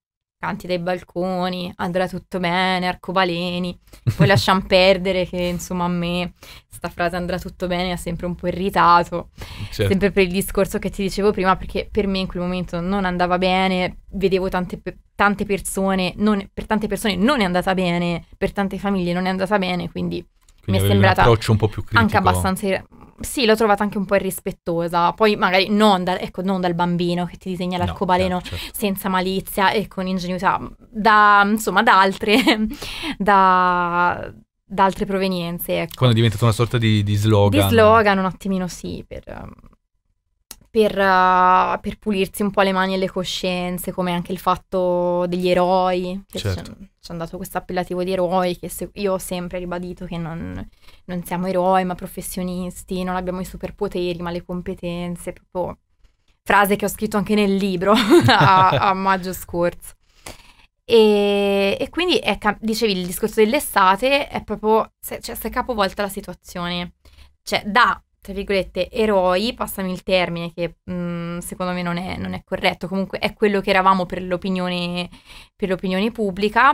B: canti dai balconi, andrà tutto bene, arcobaleni, poi lasciamo perdere che insomma a me sta frase andrà tutto bene ha sempre un po' irritato, certo. sempre per il discorso che ti dicevo prima, perché per me in quel momento non andava bene, vedevo tante, tante persone, non, per tante persone non è andata bene, per tante famiglie non è andata bene, quindi quindi mi è sembrata un approccio un po' più critico. Anche abbastanza sì, l'ho trovata anche un po' irrispettosa. Poi magari non, da, ecco, non dal bambino che ti disegna l'arcobaleno no, certo, certo. senza malizia e con ingenuità, da, insomma, da altre, da, da altre provenienze. Ecco.
A: Quando è diventata una sorta di, di slogan. Di
B: slogan, un attimino sì, per per, uh, per, pulirsi un po' le mani e le coscienze, come anche il fatto degli eroi, che certo. ci hanno dato questo appellativo di eroi, che se, io ho sempre ribadito che non, non, siamo eroi ma professionisti, non abbiamo i superpoteri ma le competenze, proprio frase che ho scritto anche nel libro a, a maggio scorso. E, e, quindi dicevi il discorso dell'estate è proprio se, cioè, se capovolta la situazione cioè da tra virgolette, eroi, passami il termine che mh, mm, secondo me non è, non è, corretto, comunque è quello che eravamo per l'opinione, per l'opinione pubblica.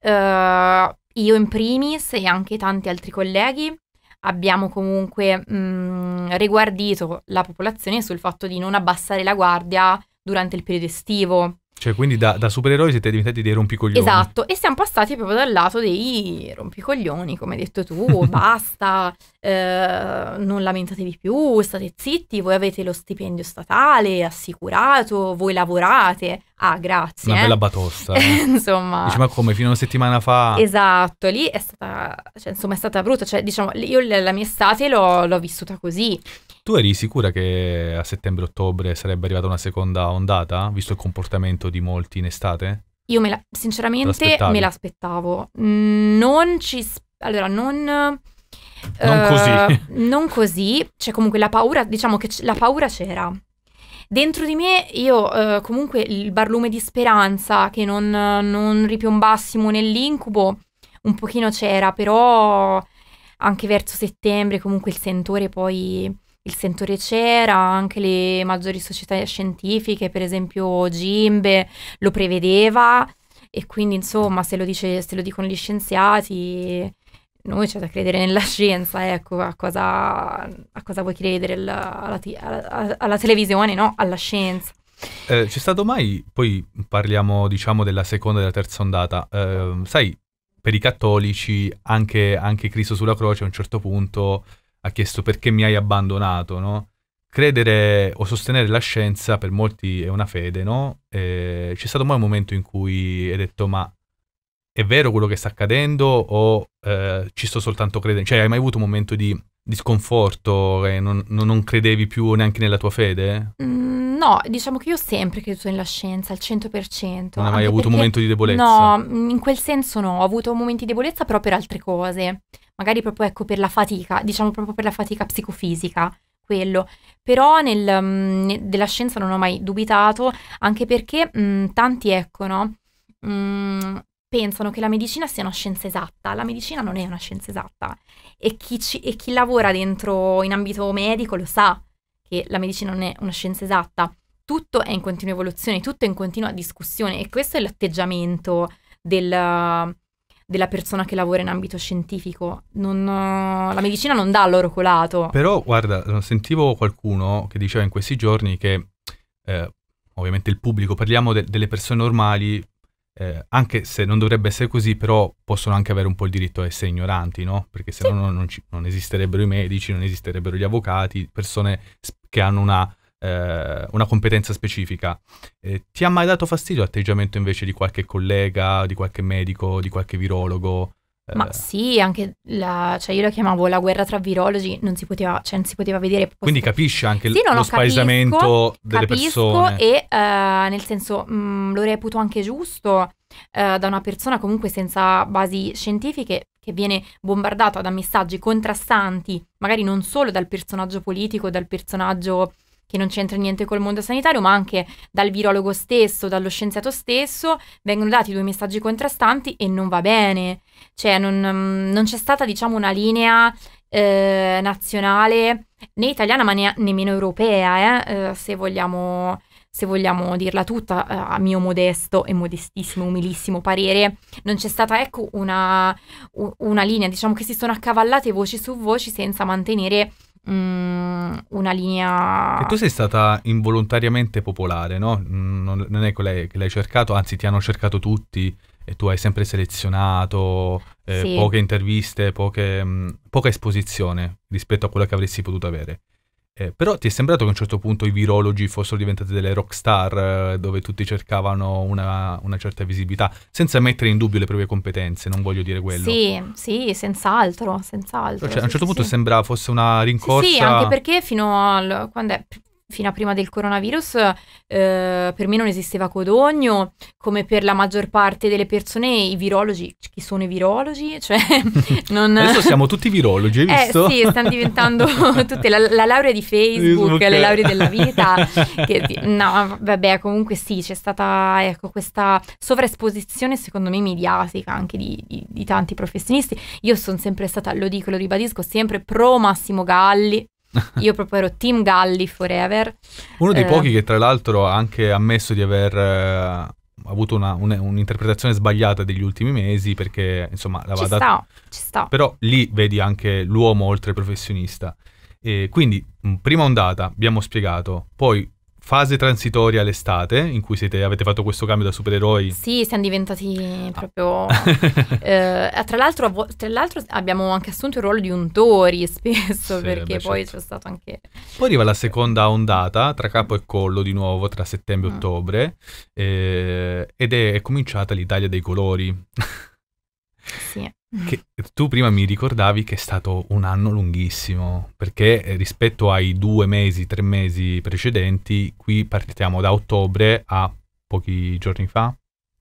B: Uh, io in primis e anche tanti altri colleghi abbiamo comunque mh, mm, riguardito la popolazione sul fatto di non abbassare la guardia durante il periodo estivo,
A: cioè, quindi da, da, supereroi siete diventati dei rompicoglioni. Esatto,
B: e siamo passati proprio dal lato dei rompicoglioni, come hai detto tu, basta, eh, non lamentatevi più, state zitti, voi avete lo stipendio statale assicurato, voi lavorate. Ah, grazie. Una eh. bella batosta. Eh. insomma. Dici, ma
A: come, fino a una settimana fa?
B: Esatto, lì è stata, cioè, insomma, è stata brutta. Cioè, diciamo, io la mia estate l'ho vissuta così.
A: Tu eri sicura che a settembre-ottobre sarebbe arrivata una seconda ondata, visto il comportamento di molti in estate?
B: Io me la, sinceramente me l'aspettavo. Non ci... Allora, non... Non uh, così. Non così, Cioè, comunque la paura, diciamo che la paura c'era. Dentro di me io uh, comunque il barlume di speranza che non, non ripiombassimo nell'incubo un pochino c'era, però anche verso settembre comunque il sentore poi il sentore c'era, anche le maggiori società scientifiche, per esempio Gimbe, lo prevedeva e quindi insomma se lo, dice, se lo dicono gli scienziati noi c'è da credere nella scienza, ecco, a cosa, a cosa vuoi credere, alla, alla, alla, televisione, no? Alla scienza.
A: Eh, c'è stato mai, poi parliamo diciamo della seconda e della terza ondata, eh, sai, per i cattolici anche, anche Cristo sulla croce a un certo punto ha chiesto perché mi hai abbandonato, no? Credere o sostenere la scienza per molti è una fede, no? Eh, c'è stato mai un momento in cui hai detto ma è vero quello che sta accadendo o eh, ci sto soltanto credendo? Cioè hai mai avuto un momento di, di sconforto e non, non, credevi più neanche nella tua fede?
B: Mm, no, diciamo che io ho sempre creduto nella scienza al 100%. Non hai mai avuto un momento di debolezza? No, in quel senso no, ho avuto momenti di debolezza però per altre cose magari proprio ecco per la fatica, diciamo proprio per la fatica psicofisica, quello. Però nel, mh, mm, della scienza non ho mai dubitato, anche perché mh, mm, tanti ecco, no? Mh, mm, pensano che la medicina sia una scienza esatta. La medicina non è una scienza esatta e chi, ci, e chi lavora dentro in ambito medico lo sa che la medicina non è una scienza esatta. Tutto è in continua evoluzione, tutto è in continua discussione e questo è l'atteggiamento del, della persona che lavora in ambito scientifico. Non, la medicina non dà l'oro colato.
A: Però, guarda, eh, sentivo qualcuno che diceva in questi giorni che, eh, ovviamente il pubblico, parliamo de- delle persone normali, eh, anche se non dovrebbe essere così, però possono anche avere un po' il diritto a essere ignoranti, no? Perché se sì. no non, ci, non, esisterebbero i medici, non esisterebbero gli avvocati, persone che hanno una eh, una competenza specifica. Eh, ti ha mai dato fastidio l'atteggiamento invece di qualche collega, di qualche medico, di qualche virologo? Ma eh.
B: sì, anche la, cioè io la chiamavo la guerra tra virologi, non si poteva, cioè non si poteva vedere. Post- Quindi
A: capisci anche sì, l- no, no, lo spaesamento capisco, delle capisco persone. E
B: uh, nel senso mh, mm, lo reputo anche giusto uh, da una persona comunque senza basi scientifiche che viene bombardata da messaggi contrastanti, magari non solo dal personaggio politico, dal personaggio che non c'entra niente col mondo sanitario, ma anche dal virologo stesso, dallo scienziato stesso, vengono dati due messaggi contrastanti e non va bene. Cioè non, mm, non c'è stata diciamo una linea eh, nazionale né italiana ma ne, nemmeno europea, eh, eh, se vogliamo se vogliamo dirla tutta, eh, a mio modesto e modestissimo, umilissimo parere, non c'è stata ecco una, una linea, diciamo che si sono accavallate voci su voci senza mantenere Mm, una linea. E tu
A: sei stata involontariamente popolare, no? Mm, non, è quella che l'hai cercato, anzi, ti hanno cercato tutti e tu hai sempre selezionato eh, sì. poche interviste, poche, mh, mm, poca esposizione rispetto a quella che avresti potuto avere. Eh, però ti è sembrato che a un certo punto i virologi fossero diventati delle rockstar eh, dove tutti cercavano una, una, certa visibilità, senza mettere in dubbio le proprie competenze, non voglio dire quello. Sì,
B: sì, senz'altro, senz'altro. Cioè, a un certo sì, punto sì.
A: sembrava fosse una rincorsa. Sì, sì, anche perché
B: fino al... Quando è? fino a prima del coronavirus eh, per me non esisteva codogno, come per la maggior parte delle persone i virologi, chi sono i virologi? Cioè, non... Adesso siamo
A: tutti virologi, hai eh, visto? Eh, sì, stanno
B: diventando tutte la, la, laurea di Facebook, okay. le eh. lauree della vita, che, no vabbè comunque sì c'è stata ecco, questa sovraesposizione secondo me mediatica anche di, di, di tanti professionisti, io sono sempre stata, lo dico, lo ribadisco, sempre pro Massimo Galli, io proprio ero Team Galli Forever.
A: Uno dei eh, pochi che tra l'altro ha anche ammesso di aver eh, avuto una, un, un'interpretazione sbagliata degli ultimi mesi perché insomma la vada... Ci sta, ci sta. Però lì vedi anche l'uomo oltre professionista. E quindi prima ondata abbiamo spiegato, poi fase transitoria l'estate in cui siete, avete fatto questo cambio da supereroi.
B: Sì, siamo diventati ah. proprio... eh, tra, l'altro, tra, l'altro, abbiamo anche assunto il ruolo di un Tori spesso sì, perché beh, poi certo. c'è stato anche...
A: Poi arriva la seconda ondata tra capo e collo di nuovo tra settembre e mm. ottobre eh, ed è, è cominciata l'Italia dei colori.
B: Sì. Che
A: tu prima mi ricordavi che è stato un anno lunghissimo, perché eh, rispetto ai due mesi, tre mesi precedenti, qui partiamo da ottobre a pochi giorni fa,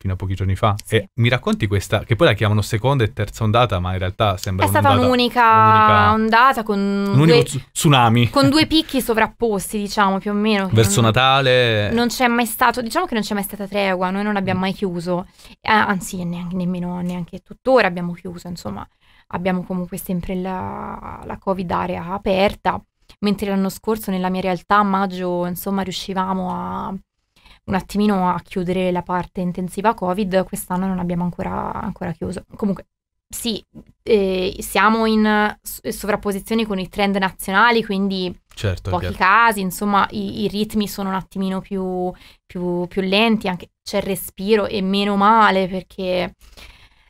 A: fino a pochi giorni fa. Sì. E mi racconti questa, che poi la chiamano seconda e terza ondata, ma in realtà sembra È un'ondata... È stata un'unica, un'unica,
B: ondata con... Un unico tsunami. Con due picchi sovrapposti, diciamo, più o meno. Verso non,
A: Natale... Non
B: c'è mai stato, diciamo che non c'è mai stata tregua, noi non abbiamo mm. mai chiuso, eh, anzi neanche, nemmeno, neanche tuttora abbiamo chiuso, insomma. Abbiamo comunque sempre la, la Covid area aperta mentre l'anno scorso nella mia realtà a maggio insomma riuscivamo a, un attimino a chiudere la parte intensiva Covid, quest'anno non abbiamo ancora, ancora chiuso. Comunque, sì, eh, siamo in sovrapposizione con i trend nazionali, quindi
A: certo, pochi chiaro.
B: casi, insomma i, i, ritmi sono un attimino più, più, più lenti, anche c'è il respiro e meno male perché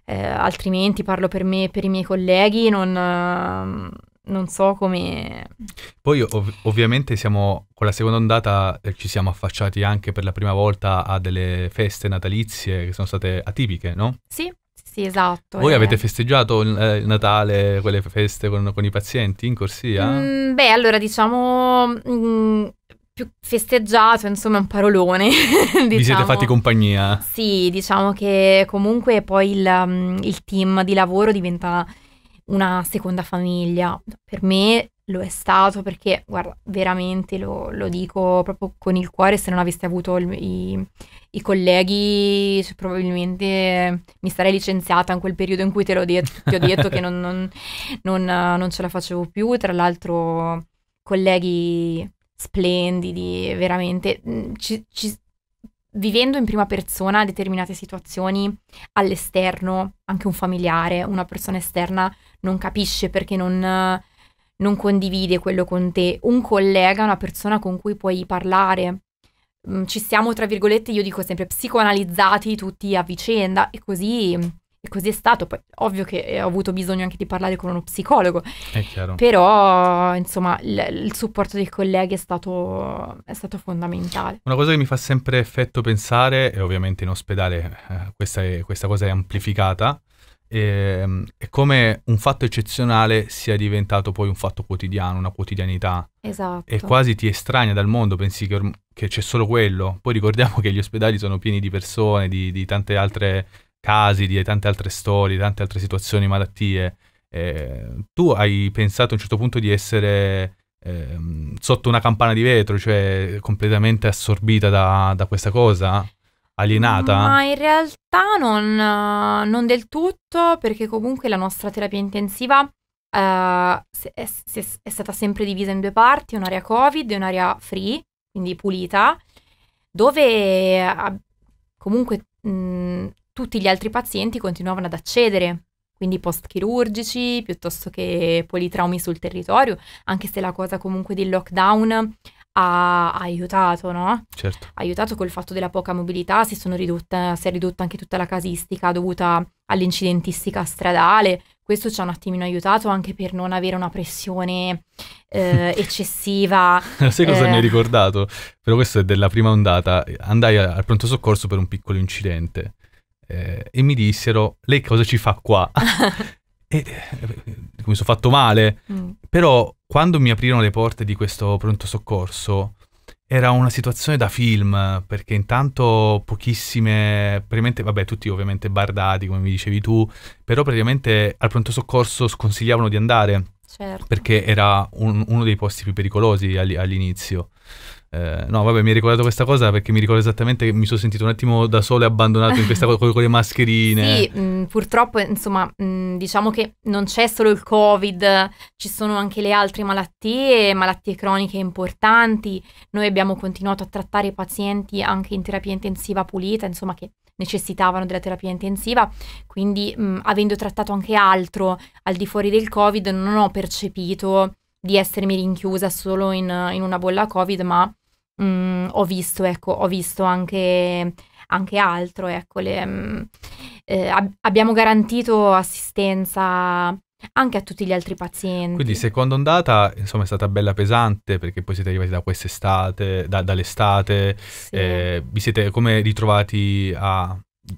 B: eh, altrimenti parlo per me e per i miei colleghi, non, non so come...
A: Poi ov- ovviamente siamo, con la seconda ondata eh, ci siamo affacciati anche per la prima volta a delle feste natalizie che sono state atipiche, no?
B: Sì, sì, esatto. Voi eh. avete
A: festeggiato eh, il Natale, quelle feste con, con i pazienti in corsia?
B: Mm, beh, allora diciamo... Mm, più festeggiato, insomma, è un parolone. diciamo. Vi siete fatti
A: compagnia?
B: Sì, diciamo che comunque poi il, mm, il team di lavoro diventa una seconda famiglia. Per me lo è stato perché, guarda, veramente lo, lo dico proprio con il cuore, se non avessi avuto il, i, i, colleghi cioè, probabilmente mi sarei licenziata in quel periodo in cui te l'ho detto, ti ho detto che non, non, non, non ce la facevo più. Tra l'altro colleghi splendidi, veramente. Ci, ci, vivendo in prima persona determinate situazioni all'esterno, anche un familiare, una persona esterna, non capisce perché non, non condivide quello con te, un collega, una persona con cui puoi parlare. Mm, ci siamo, tra virgolette, io dico sempre, psicoanalizzati tutti a vicenda e così e così è stato. Poi, ovvio che eh, ho avuto bisogno anche di parlare con uno psicologo. È chiaro. Però, insomma, il, il supporto dei colleghi è stato, è stato, fondamentale. Una cosa
A: che mi fa sempre effetto pensare, e ovviamente in ospedale eh, questa, è, questa, cosa è amplificata, e, ehm, e, come un fatto eccezionale sia diventato poi un fatto quotidiano, una quotidianità. Esatto. E quasi ti estranea dal mondo, pensi che, che c'è solo quello. Poi ricordiamo che gli ospedali sono pieni di persone, di, di tante altre casi, di tante altre storie, tante altre situazioni, malattie. Eh, tu hai pensato a un certo punto di essere ehm, sotto una campana di vetro, cioè completamente assorbita da, da questa cosa? alienata? Ma
B: in realtà non, non del tutto, perché comunque la nostra terapia intensiva eh, è, è stata sempre divisa in due parti, un'area Covid e un'area free, quindi pulita, dove ah, comunque mh, mm, tutti gli altri pazienti continuavano ad accedere, quindi post chirurgici piuttosto che politraumi sul territorio, anche se la cosa comunque del lockdown ha aiutato, no? Certo. Ha aiutato col fatto della poca mobilità, si, ridotta, si è ridotta anche tutta la casistica dovuta all'incidentistica stradale. Questo ci ha un attimino aiutato anche per non avere una pressione eh, eccessiva. Sai cosa eh... mi hai eh.
A: ricordato? Però questo è della prima ondata. Andai al pronto soccorso per un piccolo incidente eh, e mi dissero, lei cosa ci fa qua? e, eh, mi sono fatto male, mm. però quando mi aprirono le porte di questo pronto soccorso, era una situazione da film, perché intanto pochissime, praticamente, vabbè, tutti ovviamente bardati, come mi dicevi tu, però praticamente al pronto soccorso sconsigliavano di andare, certo. perché era un, uno dei posti più pericolosi all'inizio. Eh, no, vabbè, mi hai ricordato questa cosa perché mi ricordo esattamente che mi sono sentito un attimo da solo e abbandonato in questa cosa con, con le mascherine. Sì, mh, mm,
B: purtroppo, insomma, mh, mm, diciamo che non c'è solo il Covid, ci sono anche le altre malattie, malattie croniche importanti. Noi abbiamo continuato a trattare i pazienti anche in terapia intensiva pulita, insomma, che necessitavano della terapia intensiva, quindi mh, mm, avendo trattato anche altro al di fuori del Covid non ho percepito di essermi rinchiusa solo in, in una bolla Covid, ma mh, mm, ho visto, ecco, ho visto anche, anche altro, ecco, le, mh, mm, eh, ab- abbiamo garantito assistenza anche a tutti gli altri pazienti. Quindi
A: seconda ondata insomma è stata bella pesante perché poi siete arrivati da quest'estate, da, dall'estate, sì. eh, vi siete come ritrovati a,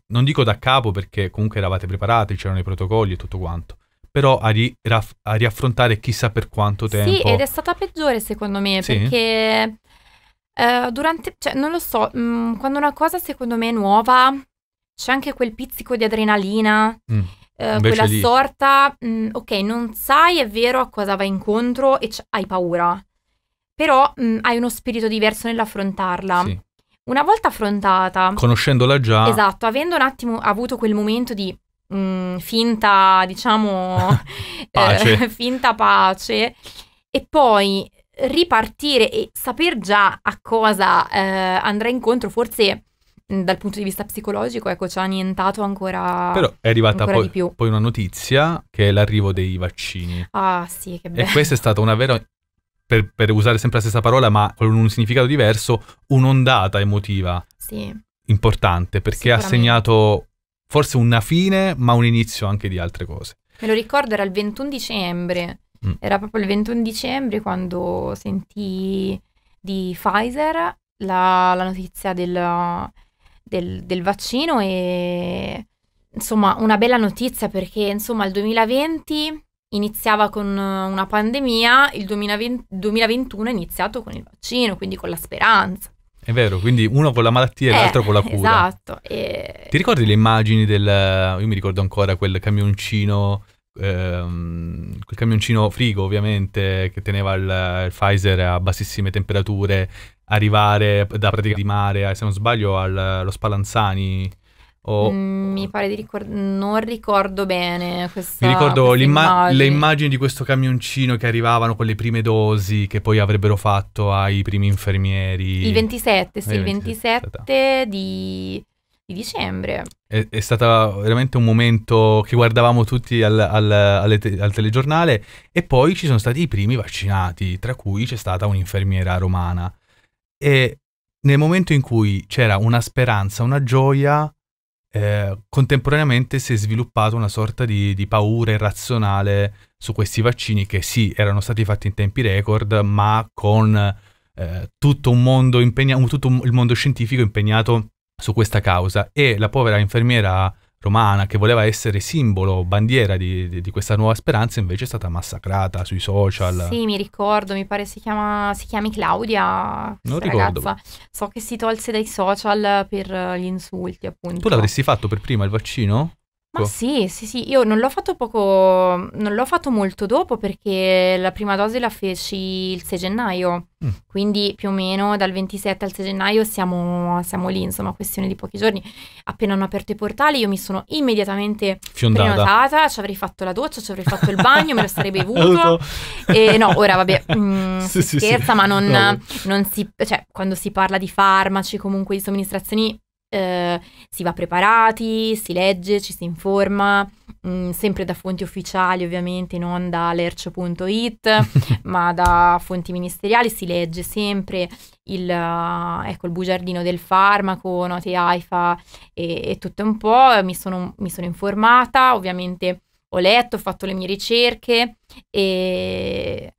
A: non dico da capo perché comunque eravate preparati, c'erano i protocolli e tutto quanto, però a, ri, a riaffrontare chissà per quanto tempo. Sì, ed è
B: stata peggiore secondo me sì? perché eh, durante, cioè, non lo so, mh, mm, quando una cosa secondo me è nuova, c'è anche quel pizzico di adrenalina, mm, uh, quella lì. sorta, mh, mm, ok, non sai è vero a cosa vai incontro e c- hai paura, però mh, mm, hai uno spirito diverso nell'affrontarla. Sì. Una volta affrontata, conoscendola già, esatto, avendo un attimo avuto quel momento di finta, diciamo, pace. Eh, finta pace, e poi ripartire e saper già a cosa eh, andrà incontro, forse dal punto di vista psicologico, ecco, ci ha annientato ancora Però è arrivata poi, poi,
A: una notizia che è l'arrivo dei vaccini. Ah
B: sì, che bello. E questa è
A: stata una vera, per, per usare sempre la stessa parola, ma con un significato diverso, un'ondata emotiva. Sì. Importante, perché ha segnato forse una fine, ma un inizio anche di altre cose.
B: Me lo ricordo, era il 21 dicembre. Mm. Era proprio il 21 dicembre quando sentì di Pfizer la, la notizia del, del, del vaccino e insomma una bella notizia perché insomma il 2020 iniziava con una pandemia, il 2020, 2021 è iniziato con il vaccino, quindi con la speranza.
A: È vero, quindi uno con la malattia e eh, l'altro con la cura. Esatto. E... Ti ricordi le immagini del... Io mi ricordo ancora quel camioncino Ehm, quel camioncino frigo ovviamente che teneva il, il, Pfizer a bassissime temperature, arrivare da pratica di mare, eh, se non sbaglio, allo Spallanzani. O...
B: Mm, mi pare di ricordare, non ricordo bene questa Mi ricordo questa immagini. le
A: immagini di questo camioncino che arrivavano con le prime dosi che poi avrebbero fatto ai primi infermieri. Il 27, sì, il
B: 27, eh, 27 di di dicembre.
A: È, è stato veramente un momento che guardavamo tutti al, al, te, al, telegiornale e poi ci sono stati i primi vaccinati, tra cui c'è stata un'infermiera romana. E nel momento in cui c'era una speranza, una gioia, eh, contemporaneamente si è sviluppata una sorta di, di paura irrazionale su questi vaccini che sì, erano stati fatti in tempi record, ma con eh, tutto, un mondo impegna- tutto un, il mondo scientifico impegnato su questa causa e la povera infermiera romana che voleva essere simbolo, bandiera di, di, di, questa nuova speranza, invece è stata massacrata sui social. Sì,
B: mi ricordo, mi pare si, chiama, si chiami Claudia. Non ricordo. So che si tolse dai social per eh, gli insulti, appunto. Tu l'avresti
A: fatto per prima il vaccino? Ma ecco.
B: sì, sì, sì, io non l'ho fatto poco, non l'ho fatto molto dopo perché la prima dose la feci il 6 gennaio, mm. quindi più o meno dal 27 al 6 gennaio siamo, siamo, lì, insomma, questione di pochi giorni. Appena hanno aperto i portali io mi sono immediatamente
A: Fiondata. prenotata,
B: ci avrei fatto la doccia, ci avrei fatto il bagno, me lo sarei bevuto. e no, ora vabbè, mm, sì, si sì, scherza, sì. ma non, non si, cioè, quando si parla di farmaci, comunque di somministrazioni eh, si va preparati, si legge, ci si informa, mh, mm, sempre da fonti ufficiali ovviamente, non da lercio.it, ma da fonti ministeriali, si legge sempre il, eh, ecco, il bugiardino del farmaco, note AIFA e, e tutto un po', mi sono, mi sono informata, ovviamente ho letto, ho fatto le mie ricerche e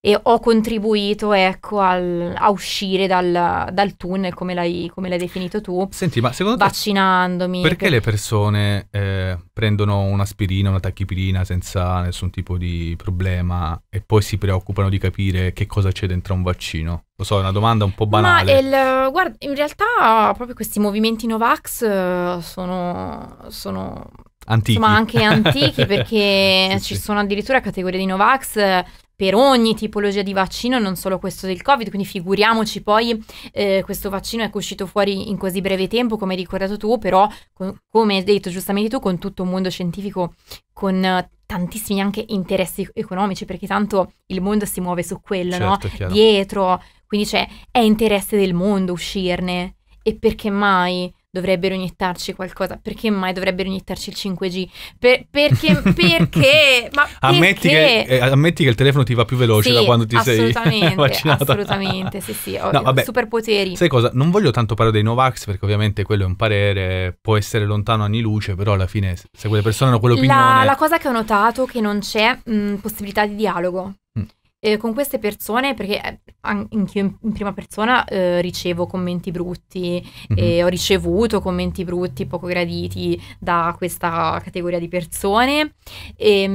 B: e ho contribuito ecco, al, a uscire dal, dal tunnel, come l'hai, come l'hai, definito tu, Senti, ma secondo vaccinandomi. Te perché per... le
A: persone eh, prendono un'aspirina, una tachipirina senza nessun tipo di problema e poi si preoccupano di capire che cosa c'è dentro un vaccino? Lo so, è una domanda un po' banale. Ma
B: il, guarda, in realtà proprio questi movimenti Novax eh, sono, sono
A: antichi. Ma anche antichi perché
B: sì, ci sì. sono addirittura categorie di Novax per ogni tipologia di vaccino, non solo questo del Covid, quindi figuriamoci poi eh, questo vaccino è ecco, uscito fuori in così breve tempo, come hai ricordato tu, però con, come hai detto giustamente tu, con tutto un mondo scientifico, con tantissimi anche interessi economici, perché tanto il mondo si muove su quello, certo, no? Chiaro. Dietro, quindi cioè, è interesse del mondo uscirne e perché mai? dovrebbero iniettarci qualcosa. Perché mai dovrebbero iniettarci il 5G? Per, perché? perché? Ma perché? Ammetti, che,
A: eh, ammetti, che, il telefono ti va più veloce sì, da quando ti assolutamente, sei Assolutamente, sì, sì. Ho, no, vabbè, superpoteri. Sai cosa? Non voglio tanto parlare dei Novax perché ovviamente quello è un parere, può essere lontano anni luce, però alla fine se quelle persone hanno quell'opinione... La, la
B: cosa che ho notato è che non c'è mh, possibilità di dialogo. Mm eh, con queste persone, perché eh, anch'io in, prima persona eh, ricevo commenti brutti mm-hmm. ho ricevuto commenti brutti poco graditi da questa categoria di persone. E, ehm,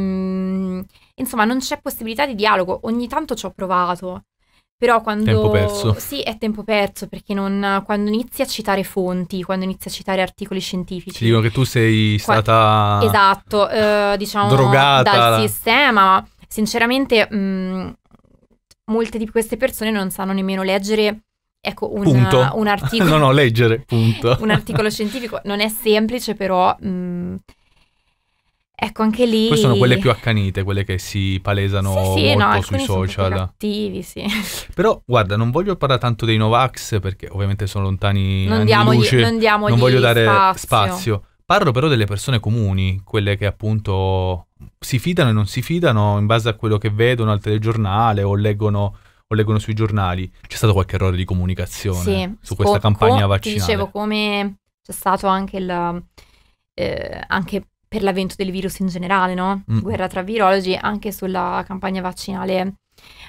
B: mh, insomma, non c'è possibilità di dialogo. Ogni tanto ci ho provato. Però quando... Tempo perso. Sì, è tempo perso perché non, quando inizi a citare fonti, quando inizi a citare articoli scientifici... Ci dicono
A: che tu sei stata... Qua,
B: esatto, eh, diciamo... Drogata. Dal sistema. Sinceramente, mh, mm, molte di queste persone non sanno nemmeno leggere ecco, una, un uh, articolo... no, no, leggere,
A: punto. un articolo
B: scientifico. Non è semplice, però... Mh, mm, Ecco, anche lì. Queste sono quelle più
A: accanite, quelle che si palesano sì, sì, molto no, sui social. Sono
B: attivi, sì.
A: Però, guarda, non voglio parlare tanto dei Novax, perché ovviamente sono lontani non diamogli, luce, non, diamogli non voglio dare spazio. spazio. Parlo però delle persone comuni, quelle che appunto si fidano e non si fidano in base a quello che vedono al telegiornale o leggono, o leggono sui giornali. C'è stato qualche errore di comunicazione sì, su questa o, campagna co- vaccinale? dicevo,
B: come c'è stato anche, il, eh, anche per l'avvento del virus in generale, no? Mm. Guerra tra virologi, anche sulla campagna vaccinale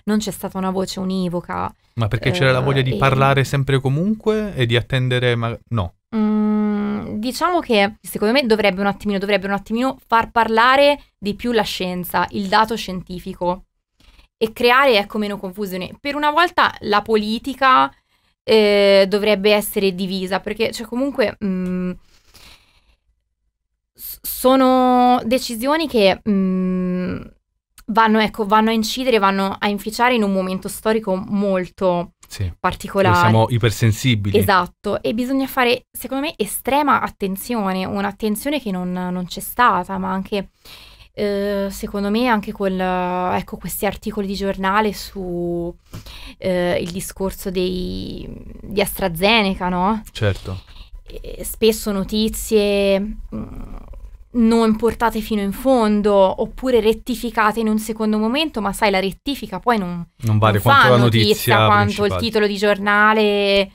B: non c'è stata una voce univoca.
A: Ma perché eh, c'era la voglia di eh, e... parlare sempre e comunque e di attendere... Ma... No.
B: Mm Ehm, diciamo che secondo me dovrebbe un attimino, dovrebbe un attimino far parlare di più la scienza, il dato scientifico e creare ecco meno confusione. Per una volta la politica eh, dovrebbe essere divisa perché cioè comunque mh, mm, sono decisioni che mh, mm, vanno, ecco, vanno a incidere, vanno a inficiare in un momento storico molto sì. particolari. Siamo
A: ipersensibili. Esatto,
B: e bisogna fare, secondo me, estrema attenzione, un'attenzione che non, non c'è stata, ma anche... Uh, secondo me anche con ecco, questi articoli di giornale su uh, il discorso dei, di AstraZeneca, no? Certo. spesso notizie mh, mm, non portate fino in fondo oppure rettificate in un secondo momento, ma sai la rettifica poi non,
A: non vale non quanto la notizia, notizia quanto il titolo
B: di giornale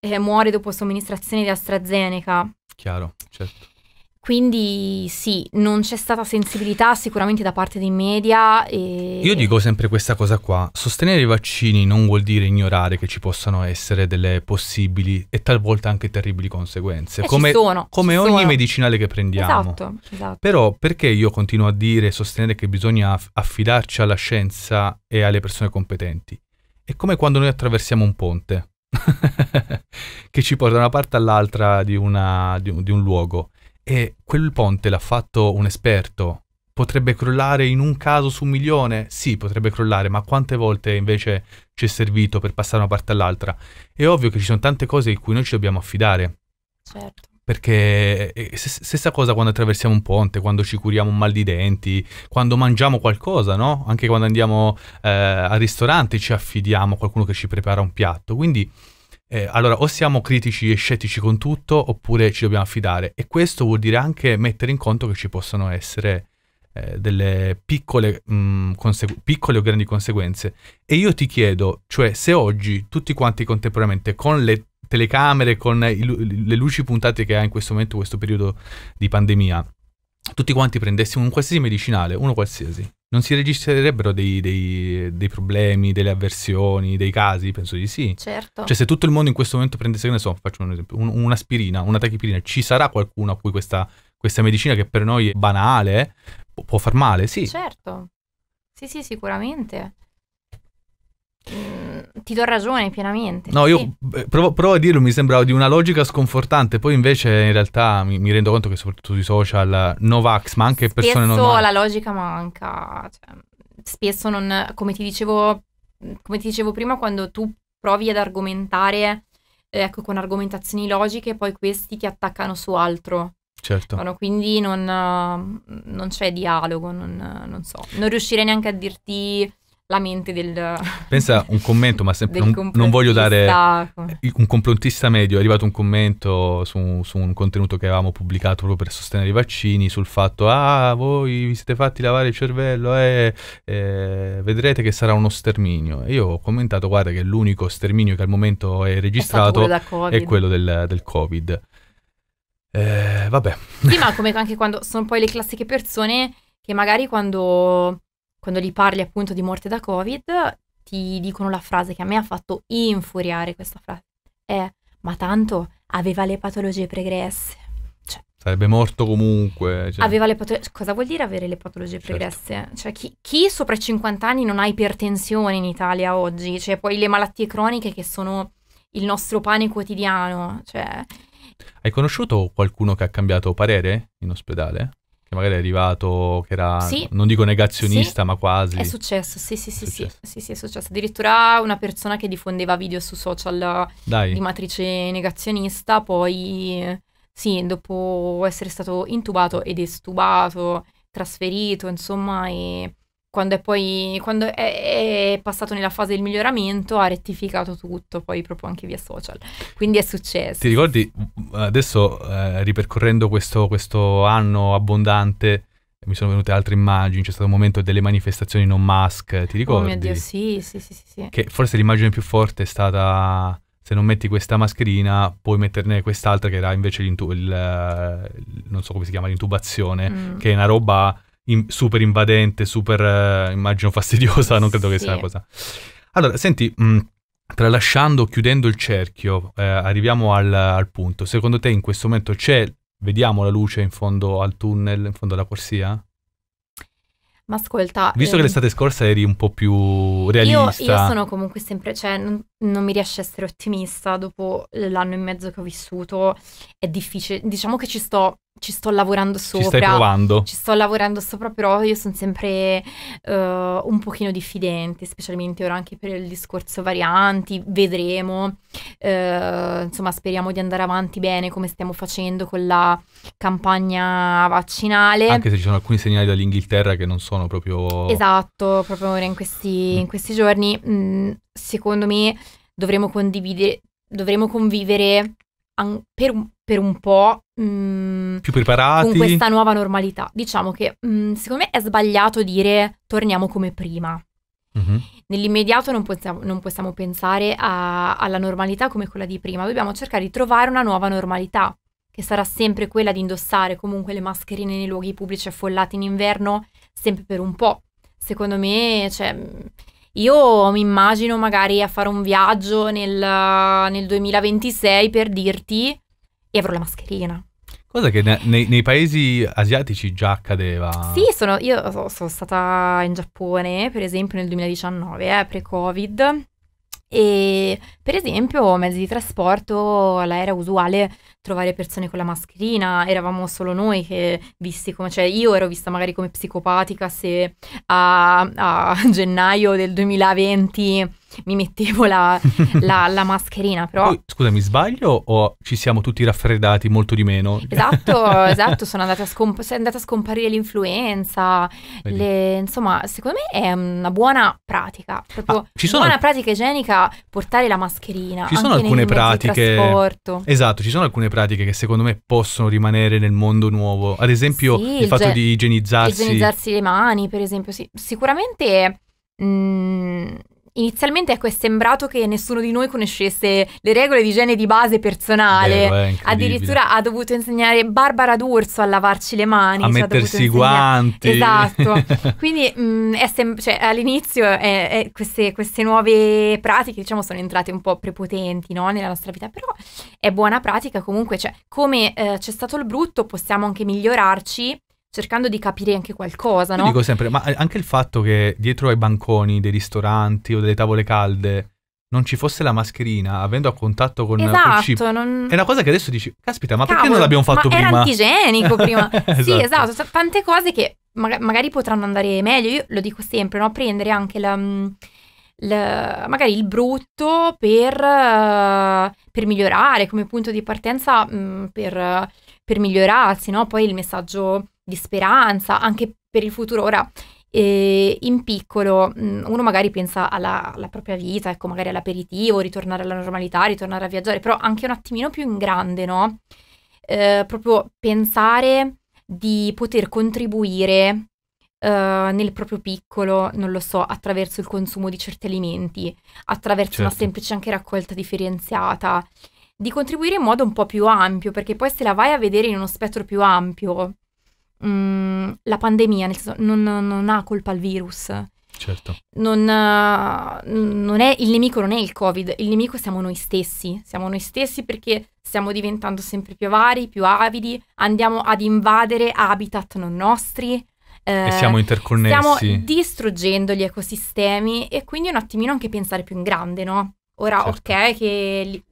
B: eh, muore dopo somministrazione di AstraZeneca.
A: Chiaro, certo.
B: Quindi sì, non c'è stata sensibilità sicuramente da parte dei media. E... Io
A: dico sempre questa cosa qua, sostenere i vaccini non vuol dire ignorare che ci possano essere delle possibili e talvolta anche terribili conseguenze, e eh, come, sono, come ogni sono. medicinale che prendiamo. Esatto, esatto. Però perché io continuo a dire e sostenere che bisogna affidarci alla scienza e alle persone competenti? È come quando noi attraversiamo un ponte che ci porta da una parte all'altra di, una, di, un, di un luogo e quel ponte l'ha fatto un esperto. Potrebbe crollare in un caso su un milione? Sì, potrebbe crollare, ma quante volte invece ci è servito per passare da una parte all'altra? È ovvio che ci sono tante cose di cui noi ci dobbiamo affidare. Certo. Perché eh, stessa cosa quando attraversiamo un ponte, quando ci curiamo un mal di denti, quando mangiamo qualcosa, no? Anche quando andiamo eh, al ristorante ci affidiamo a qualcuno che ci prepara un piatto. Quindi eh, allora, o siamo critici e scettici con tutto, oppure ci dobbiamo affidare. E questo vuol dire anche mettere in conto che ci possono essere eh, delle piccole, mh, mm, consegu- piccole, o grandi conseguenze. E io ti chiedo, cioè, se oggi tutti quanti contemporaneamente, con le telecamere, con il, le luci puntate che ha in questo momento, questo periodo di pandemia, tutti quanti prendessimo un qualsiasi medicinale, uno qualsiasi, non si registrerebbero dei, dei, dei, problemi, delle avversioni, dei casi? Penso di sì. Certo. Cioè, se tutto il mondo in questo momento prendesse, che ne so, faccio un esempio, un, un'aspirina, una tachipirina, ci sarà qualcuno a cui questa, questa, medicina che per noi è banale può, può far male? Sì.
B: Certo. Sì, sì, sicuramente ti do ragione pienamente. No, io sì.
A: provo, provo, a dirlo, mi sembrava di una logica sconfortante, poi invece in realtà mi, mi rendo conto che soprattutto sui social, Novax, ma anche spesso persone normali. Spesso
B: la logica manca, cioè, spesso non, come ti, dicevo, come ti dicevo prima, quando tu provi ad argomentare, eh, ecco, con argomentazioni logiche, poi questi ti attaccano su altro. Certo. Sono, quindi non, non c'è dialogo, non, non so, non riuscire neanche a dirti la mente del...
A: Pensa un commento, ma sempre non, non, voglio dare... Un complottista medio, è arrivato un commento su, su, un contenuto che avevamo pubblicato proprio per sostenere i vaccini sul fatto, ah, voi vi siete fatti lavare il cervello, eh, eh, vedrete che sarà uno sterminio. E io ho commentato, guarda che l'unico sterminio che al momento è registrato è, quello, è quello del, del Covid. Eh, vabbè.
B: Sì, ma come anche quando sono poi le classiche persone che magari quando quando gli parli appunto di morte da Covid, ti dicono la frase che a me ha fatto infuriare questa frase. È, ma tanto aveva le patologie pregresse.
A: Cioè, Sarebbe morto comunque. Cioè. Aveva
B: le patologie... Cosa vuol dire avere le patologie certo. pregresse? Certo. Cioè, chi, chi, sopra i 50 anni non ha ipertensione in Italia oggi? Cioè, poi le malattie croniche che sono il nostro pane quotidiano. Cioè...
A: Hai conosciuto qualcuno che ha cambiato parere in ospedale? che magari è arrivato, che era, sì. non dico negazionista, sì. ma quasi. È
B: successo, sì, sì, sì, sì, sì, sì, è successo. Addirittura una persona che diffondeva video su social Dai. di matrice negazionista, poi sì, dopo essere stato intubato ed estubato, trasferito, insomma, e quando è poi quando è, è, passato nella fase del miglioramento ha rettificato tutto poi proprio anche via social quindi è successo ti
A: ricordi mm, adesso eh, ripercorrendo questo, questo, anno abbondante mi sono venute altre immagini, c'è stato un momento delle manifestazioni non mask, ti ricordi? Oh mio
B: Dio, sì, sì, sì, sì, sì. Che
A: forse l'immagine più forte è stata se non metti questa mascherina puoi metterne quest'altra che era invece l'intu- eh, non so come si chiama, l'intubazione, mm. che è una roba in, super invadente, super eh, immagino fastidiosa, non credo sì. che sia una cosa. Allora, senti, mh, mm, tralasciando, chiudendo il cerchio, eh, arriviamo al, al, punto. Secondo te in questo momento c'è, vediamo la luce in fondo al tunnel, in fondo alla corsia?
B: Ma ascolta... Visto ehm... che l'estate
A: scorsa eri un po' più realista... Io, io sono
B: comunque sempre... Cioè, non, non mi riesce a essere ottimista dopo l'anno e mezzo che ho vissuto. È difficile, diciamo che ci sto, ci sto lavorando sopra. Ci stai provando. Ci sto lavorando sopra, però io sono sempre uh, un pochino diffidente, specialmente ora anche per il discorso varianti, vedremo. Uh, insomma, speriamo di andare avanti bene come stiamo facendo con la campagna vaccinale. Anche se ci sono
A: alcuni segnali dall'Inghilterra che non sono proprio...
B: Esatto, proprio ora in questi, in questi giorni. Mh, mm, secondo me dovremo condividere, dovremo convivere an- per, un, per un, po' mh, mm,
A: più preparati con questa
B: nuova normalità. Diciamo che mh, mm, secondo me è sbagliato dire torniamo come prima. Mm-hmm. Nell'immediato non possiamo, non possiamo pensare a, alla normalità come quella di prima, dobbiamo cercare di trovare una nuova normalità, che sarà sempre quella di indossare comunque le mascherine nei luoghi pubblici affollati in inverno, sempre per un po'. Secondo me, cioè, mm, io mi immagino magari a fare un viaggio nel, nel 2026 per dirti e avrò la mascherina.
A: Cosa che ne, nei, nei, paesi asiatici già accadeva. Sì,
B: sono, io so, sono stata in Giappone, per esempio, nel 2019, eh, pre-Covid. E per esempio mezzi di trasporto all'aereo usuale trovare persone con la mascherina, eravamo solo noi che visti come, cioè io ero vista magari come psicopatica se a, a gennaio del 2020 mi mettevo la, la, la mascherina. Però... Poi,
A: scusa, sbaglio o ci siamo tutti raffreddati molto di meno?
B: Esatto, esatto, sono andata a, scomp andata a scomparire l'influenza. Le... Insomma, secondo me è una buona pratica. Proprio ah, ci sono... buona pratica igienica portare la mascherina. Ci sono alcune pratiche.
A: Esatto, ci sono alcune pratiche che secondo me possono rimanere nel mondo nuovo. Ad esempio sì, il, il fatto ge- di igienizzarsi. Igienizzarsi
B: le mani, per esempio. Sì. Sicuramente mh, mm, Inizialmente ecco, è sembrato che nessuno di noi conoscesse le regole di igiene di base personale. Beh, Addirittura ha dovuto insegnare Barbara D'Urso a lavarci le mani. A cioè mettersi i
A: guanti. Esatto.
B: Quindi mh, mm, sem- cioè, all'inizio è, eh, è eh, queste, queste, nuove pratiche diciamo, sono entrate un po' prepotenti no? nella nostra vita, però è buona pratica comunque. Cioè, come eh, c'è stato il brutto possiamo anche migliorarci cercando di capire anche qualcosa, no? dico
A: sempre, ma anche il fatto che dietro ai banconi dei ristoranti o delle tavole calde non ci fosse la mascherina, avendo a contatto con esatto, il cibo, non... è una cosa che adesso dici, caspita, ma Cavolo, perché non l'abbiamo fatto prima? Era antigenico prima. esatto. Sì, esatto,
B: esatto tante cose che mag- magari potranno andare meglio, io lo dico sempre, no? Prendere anche la... Mm, la, magari il brutto per, eh, per, migliorare come punto di partenza mm, per per migliorarsi, no? Poi il messaggio di speranza, anche per il futuro. Ora, eh, in piccolo, mm, uno magari pensa alla, alla, propria vita, ecco, magari all'aperitivo, ritornare alla normalità, ritornare a viaggiare, però anche un attimino più in grande, no? Eh, proprio pensare di poter contribuire Uh, nel proprio piccolo, non lo so, attraverso il consumo di certi alimenti, attraverso certo. una semplice anche raccolta differenziata, di contribuire in modo un po' più ampio, perché poi se la vai a vedere in uno spettro più ampio, mh, mm, la pandemia nel senso, non, non ha colpa il virus. Certo. Non, non è, il nemico non è il Covid, il nemico siamo noi stessi. Siamo noi stessi perché stiamo diventando sempre più avari, più avidi, andiamo ad invadere habitat non nostri. Eh, e siamo interconnessi. Stiamo distruggendo gli ecosistemi e quindi un attimino anche pensare più in grande, no? Ora, certo. ok, che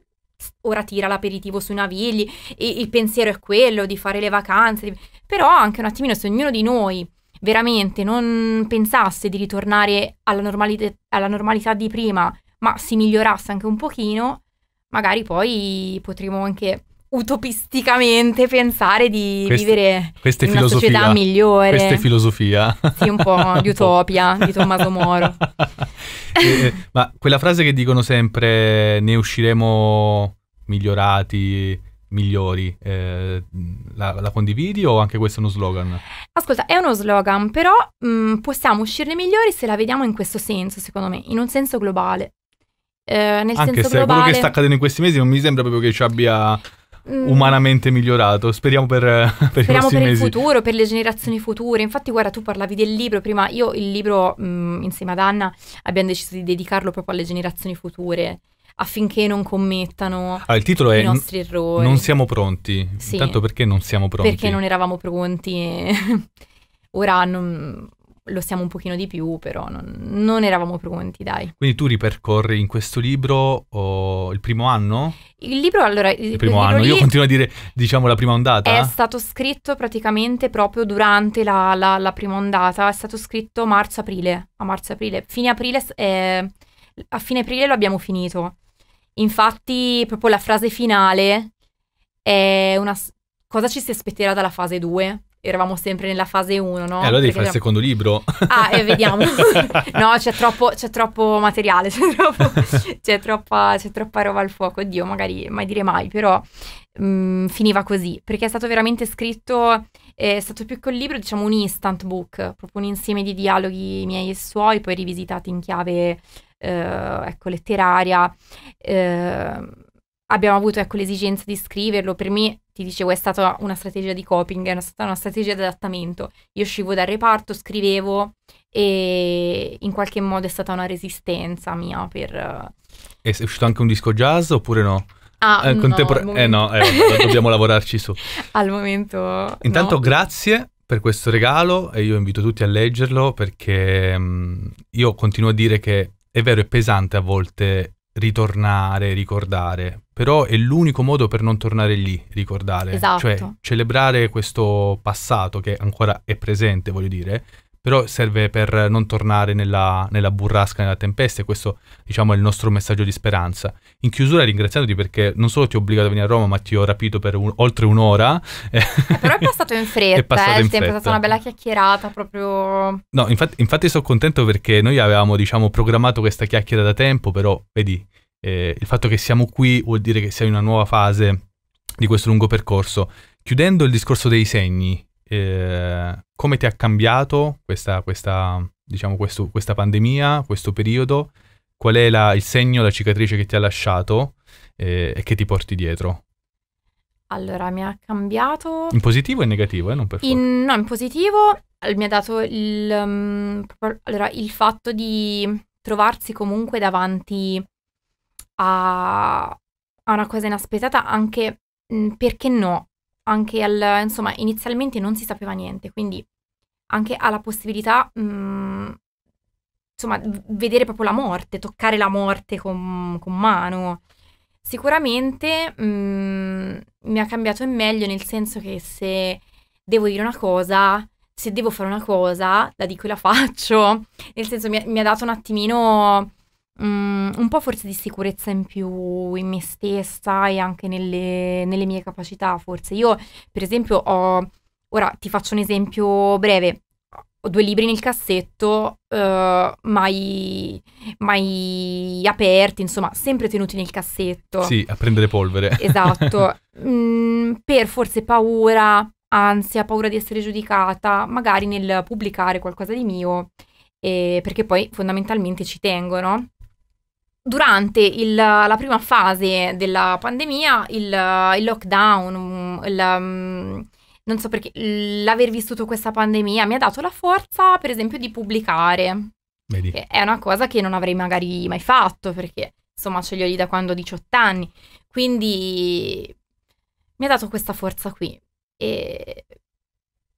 B: ora tira l'aperitivo sui navigli, il pensiero è quello di fare le vacanze, di... però anche un attimino se ognuno di noi veramente non pensasse di ritornare alla, normali- alla normalità di prima, ma si migliorasse anche un pochino, magari poi potremmo anche utopisticamente pensare di queste, vivere queste in una società migliore. Questa è
A: filosofia.
B: Sì, un po' di utopia di Tommaso Moro.
A: eh, ma quella frase che dicono sempre ne usciremo migliorati, migliori, eh, la, la, condividi o anche questo è uno slogan?
B: Ascolta, è uno slogan, però mh, mm, possiamo uscirne migliori se la vediamo in questo senso, secondo me, in un senso globale. Eh, nel Anche senso se globale... quello che sta accadendo
A: in questi mesi non mi sembra proprio che ci abbia Mm. umanamente migliorato. Speriamo per, per Speriamo per il futuro,
B: per le generazioni future. Infatti, guarda, tu parlavi del libro prima. Io il libro, mh, mm, insieme ad Anna, abbiamo deciso di dedicarlo proprio alle generazioni future affinché non commettano ah, il titolo i è nostri errori. Non siamo
A: pronti. Sì, Intanto perché non siamo pronti? Perché non
B: eravamo pronti. Ora non, lo siamo un pochino di più, però non, non eravamo pronti, dai.
A: Quindi tu ripercorri in questo libro oh, il primo anno?
B: Il libro, allora... Il, il primo anno, io continuo
A: a dire, diciamo, la prima ondata. È
B: stato scritto praticamente proprio durante la, la, la prima ondata, è stato scritto marzo-aprile, a marzo-aprile. Fine aprile, eh, a fine aprile lo abbiamo finito. Infatti, proprio la frase finale è una... Cosa ci si aspetterà dalla fase 2? eravamo sempre nella fase 1, no? Eh, allora devi fare il secondo
A: libro. Ah, eh, vediamo. no,
B: c'è troppo, c'è troppo materiale, c'è, troppo, c'è, troppa, c'è, troppa, roba al fuoco. Oddio, magari mai dire mai, però mh, mm, finiva così. Perché è stato veramente scritto, è stato più che un libro, diciamo un instant book, proprio un insieme di dialoghi miei e suoi, poi rivisitati in chiave, eh, ecco, letteraria. Eh, abbiamo avuto ecco, l'esigenza di scriverlo. Per me ti dicevo è stata una strategia di coping, è stata una strategia di adattamento. Io uscivo dal reparto, scrivevo e in qualche modo è stata una resistenza mia per...
A: È eh, uscito anche un disco jazz oppure no? Ah, eh, no, eh no, eh, dobbiamo lavorarci su.
B: Al momento... Intanto no.
A: grazie per questo regalo e io invito tutti a leggerlo perché mh, mm, io continuo a dire che è vero, è pesante a volte ritornare, ricordare, però è l'unico modo per non tornare lì, ricordare, cioè, esatto. cioè celebrare questo passato che ancora è presente, voglio dire, però serve per non tornare nella, nella, burrasca, nella tempesta e questo diciamo è il nostro messaggio di speranza. In chiusura ringraziandoti perché non solo ti ho obbligato a venire a Roma ma ti ho rapito per un, oltre un'ora. Eh, però è
B: passato in fretta, è passato eh, in fretta. è stata una bella chiacchierata proprio.
A: No, infatti, infatti sono contento perché noi avevamo diciamo programmato questa chiacchiera da tempo, però vedi eh, il fatto che siamo qui vuol dire che siamo in una nuova fase di questo lungo percorso. Chiudendo il discorso dei segni, eh, come ti ha cambiato questa, questa, diciamo, questo, questa pandemia, questo periodo, qual è la, il segno, la cicatrice che ti ha lasciato eh, e che ti porti dietro?
B: Allora, mi ha cambiato... In positivo
A: e in negativo, eh? Non per
B: In, no, in positivo mi ha dato il, um, allora, il fatto di trovarsi comunque davanti a, a una cosa inaspettata, anche mm, perché no, anche al, insomma, inizialmente non si sapeva niente, quindi anche alla possibilità, mh, mm, insomma, vedere proprio la morte, toccare la morte con, con mano. Sicuramente mh, mm, mi ha cambiato in meglio nel senso che se devo dire una cosa, se devo fare una cosa, la dico e la faccio. Nel senso mi, mi ha dato un attimino Mm, un po' forse di sicurezza in più in me stessa e anche nelle, nelle, mie capacità, forse. Io, per esempio, ho. Ora ti faccio un esempio breve. Ho due libri nel cassetto, eh, mai, mai, aperti, insomma, sempre tenuti nel cassetto. Sì, a
A: prendere polvere. Esatto.
B: mm, per forse paura, ansia, paura di essere giudicata, magari nel pubblicare qualcosa di mio, eh, perché poi fondamentalmente ci tengo, no? Durante il, la prima fase della pandemia, il, il lockdown, mm, il, mm, non so perché, l'aver vissuto questa pandemia mi ha dato la forza, per esempio, di pubblicare. Vedi. è una cosa che non avrei magari mai fatto perché, insomma, ce li ho lì da quando ho 18 anni. Quindi mi ha dato questa forza qui. E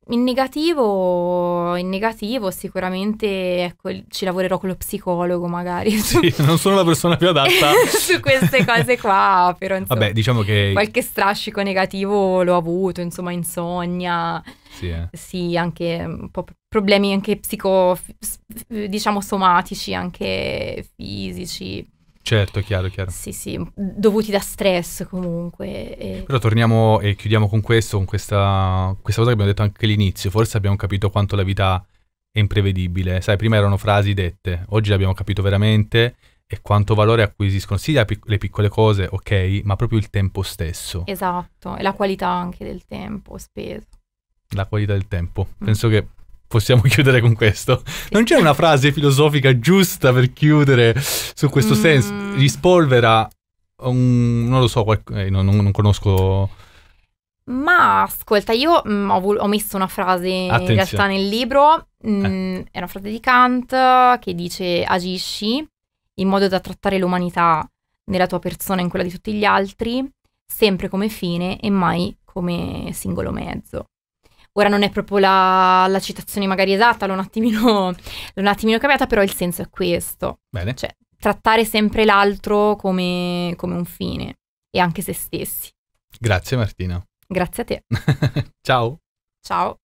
B: in negativo, in negativo sicuramente ecco, ci lavorerò con lo psicologo magari. Sì,
A: non sono la persona più adatta su
B: queste cose qua, però insomma, Vabbè,
A: diciamo che... qualche
B: strascico negativo l'ho avuto, insomma insonnia, sì, eh. sì anche un po' problemi anche psico, diciamo somatici, anche fisici. Certo,
A: chiaro, chiaro. Sì,
B: sì, dovuti da stress comunque. E... Però
A: torniamo e chiudiamo con questo, con questa, questa cosa che abbiamo detto anche all'inizio. Forse abbiamo capito quanto la vita è imprevedibile. Sai, prima erano frasi dette, oggi l'abbiamo capito veramente e quanto valore acquisiscono sì sì, le piccole cose, ok, ma proprio il tempo stesso.
B: Esatto, e la qualità anche del tempo speso.
A: La qualità del tempo. Mm. Penso che possiamo chiudere con questo. Non c'è una frase filosofica giusta per chiudere su questo mm. senso? Rispolvera un, non lo so, qualche, eh, non, non, non, conosco.
B: Ma ascolta, io mh, mm, ho, vol- ho, messo una frase Attenzione. in realtà nel libro, mh, mm, eh. è una frase di Kant che dice agisci in modo da trattare l'umanità nella tua persona e in quella di tutti gli altri, sempre come fine e mai come singolo mezzo. Ora non è proprio la, la citazione magari esatta, l'ho un, attimino, l'ho un attimino cambiata, però il senso è questo. Bene. Cioè, trattare sempre l'altro come, come un fine e anche se stessi.
A: Grazie Martina. Grazie a te. Ciao. Ciao.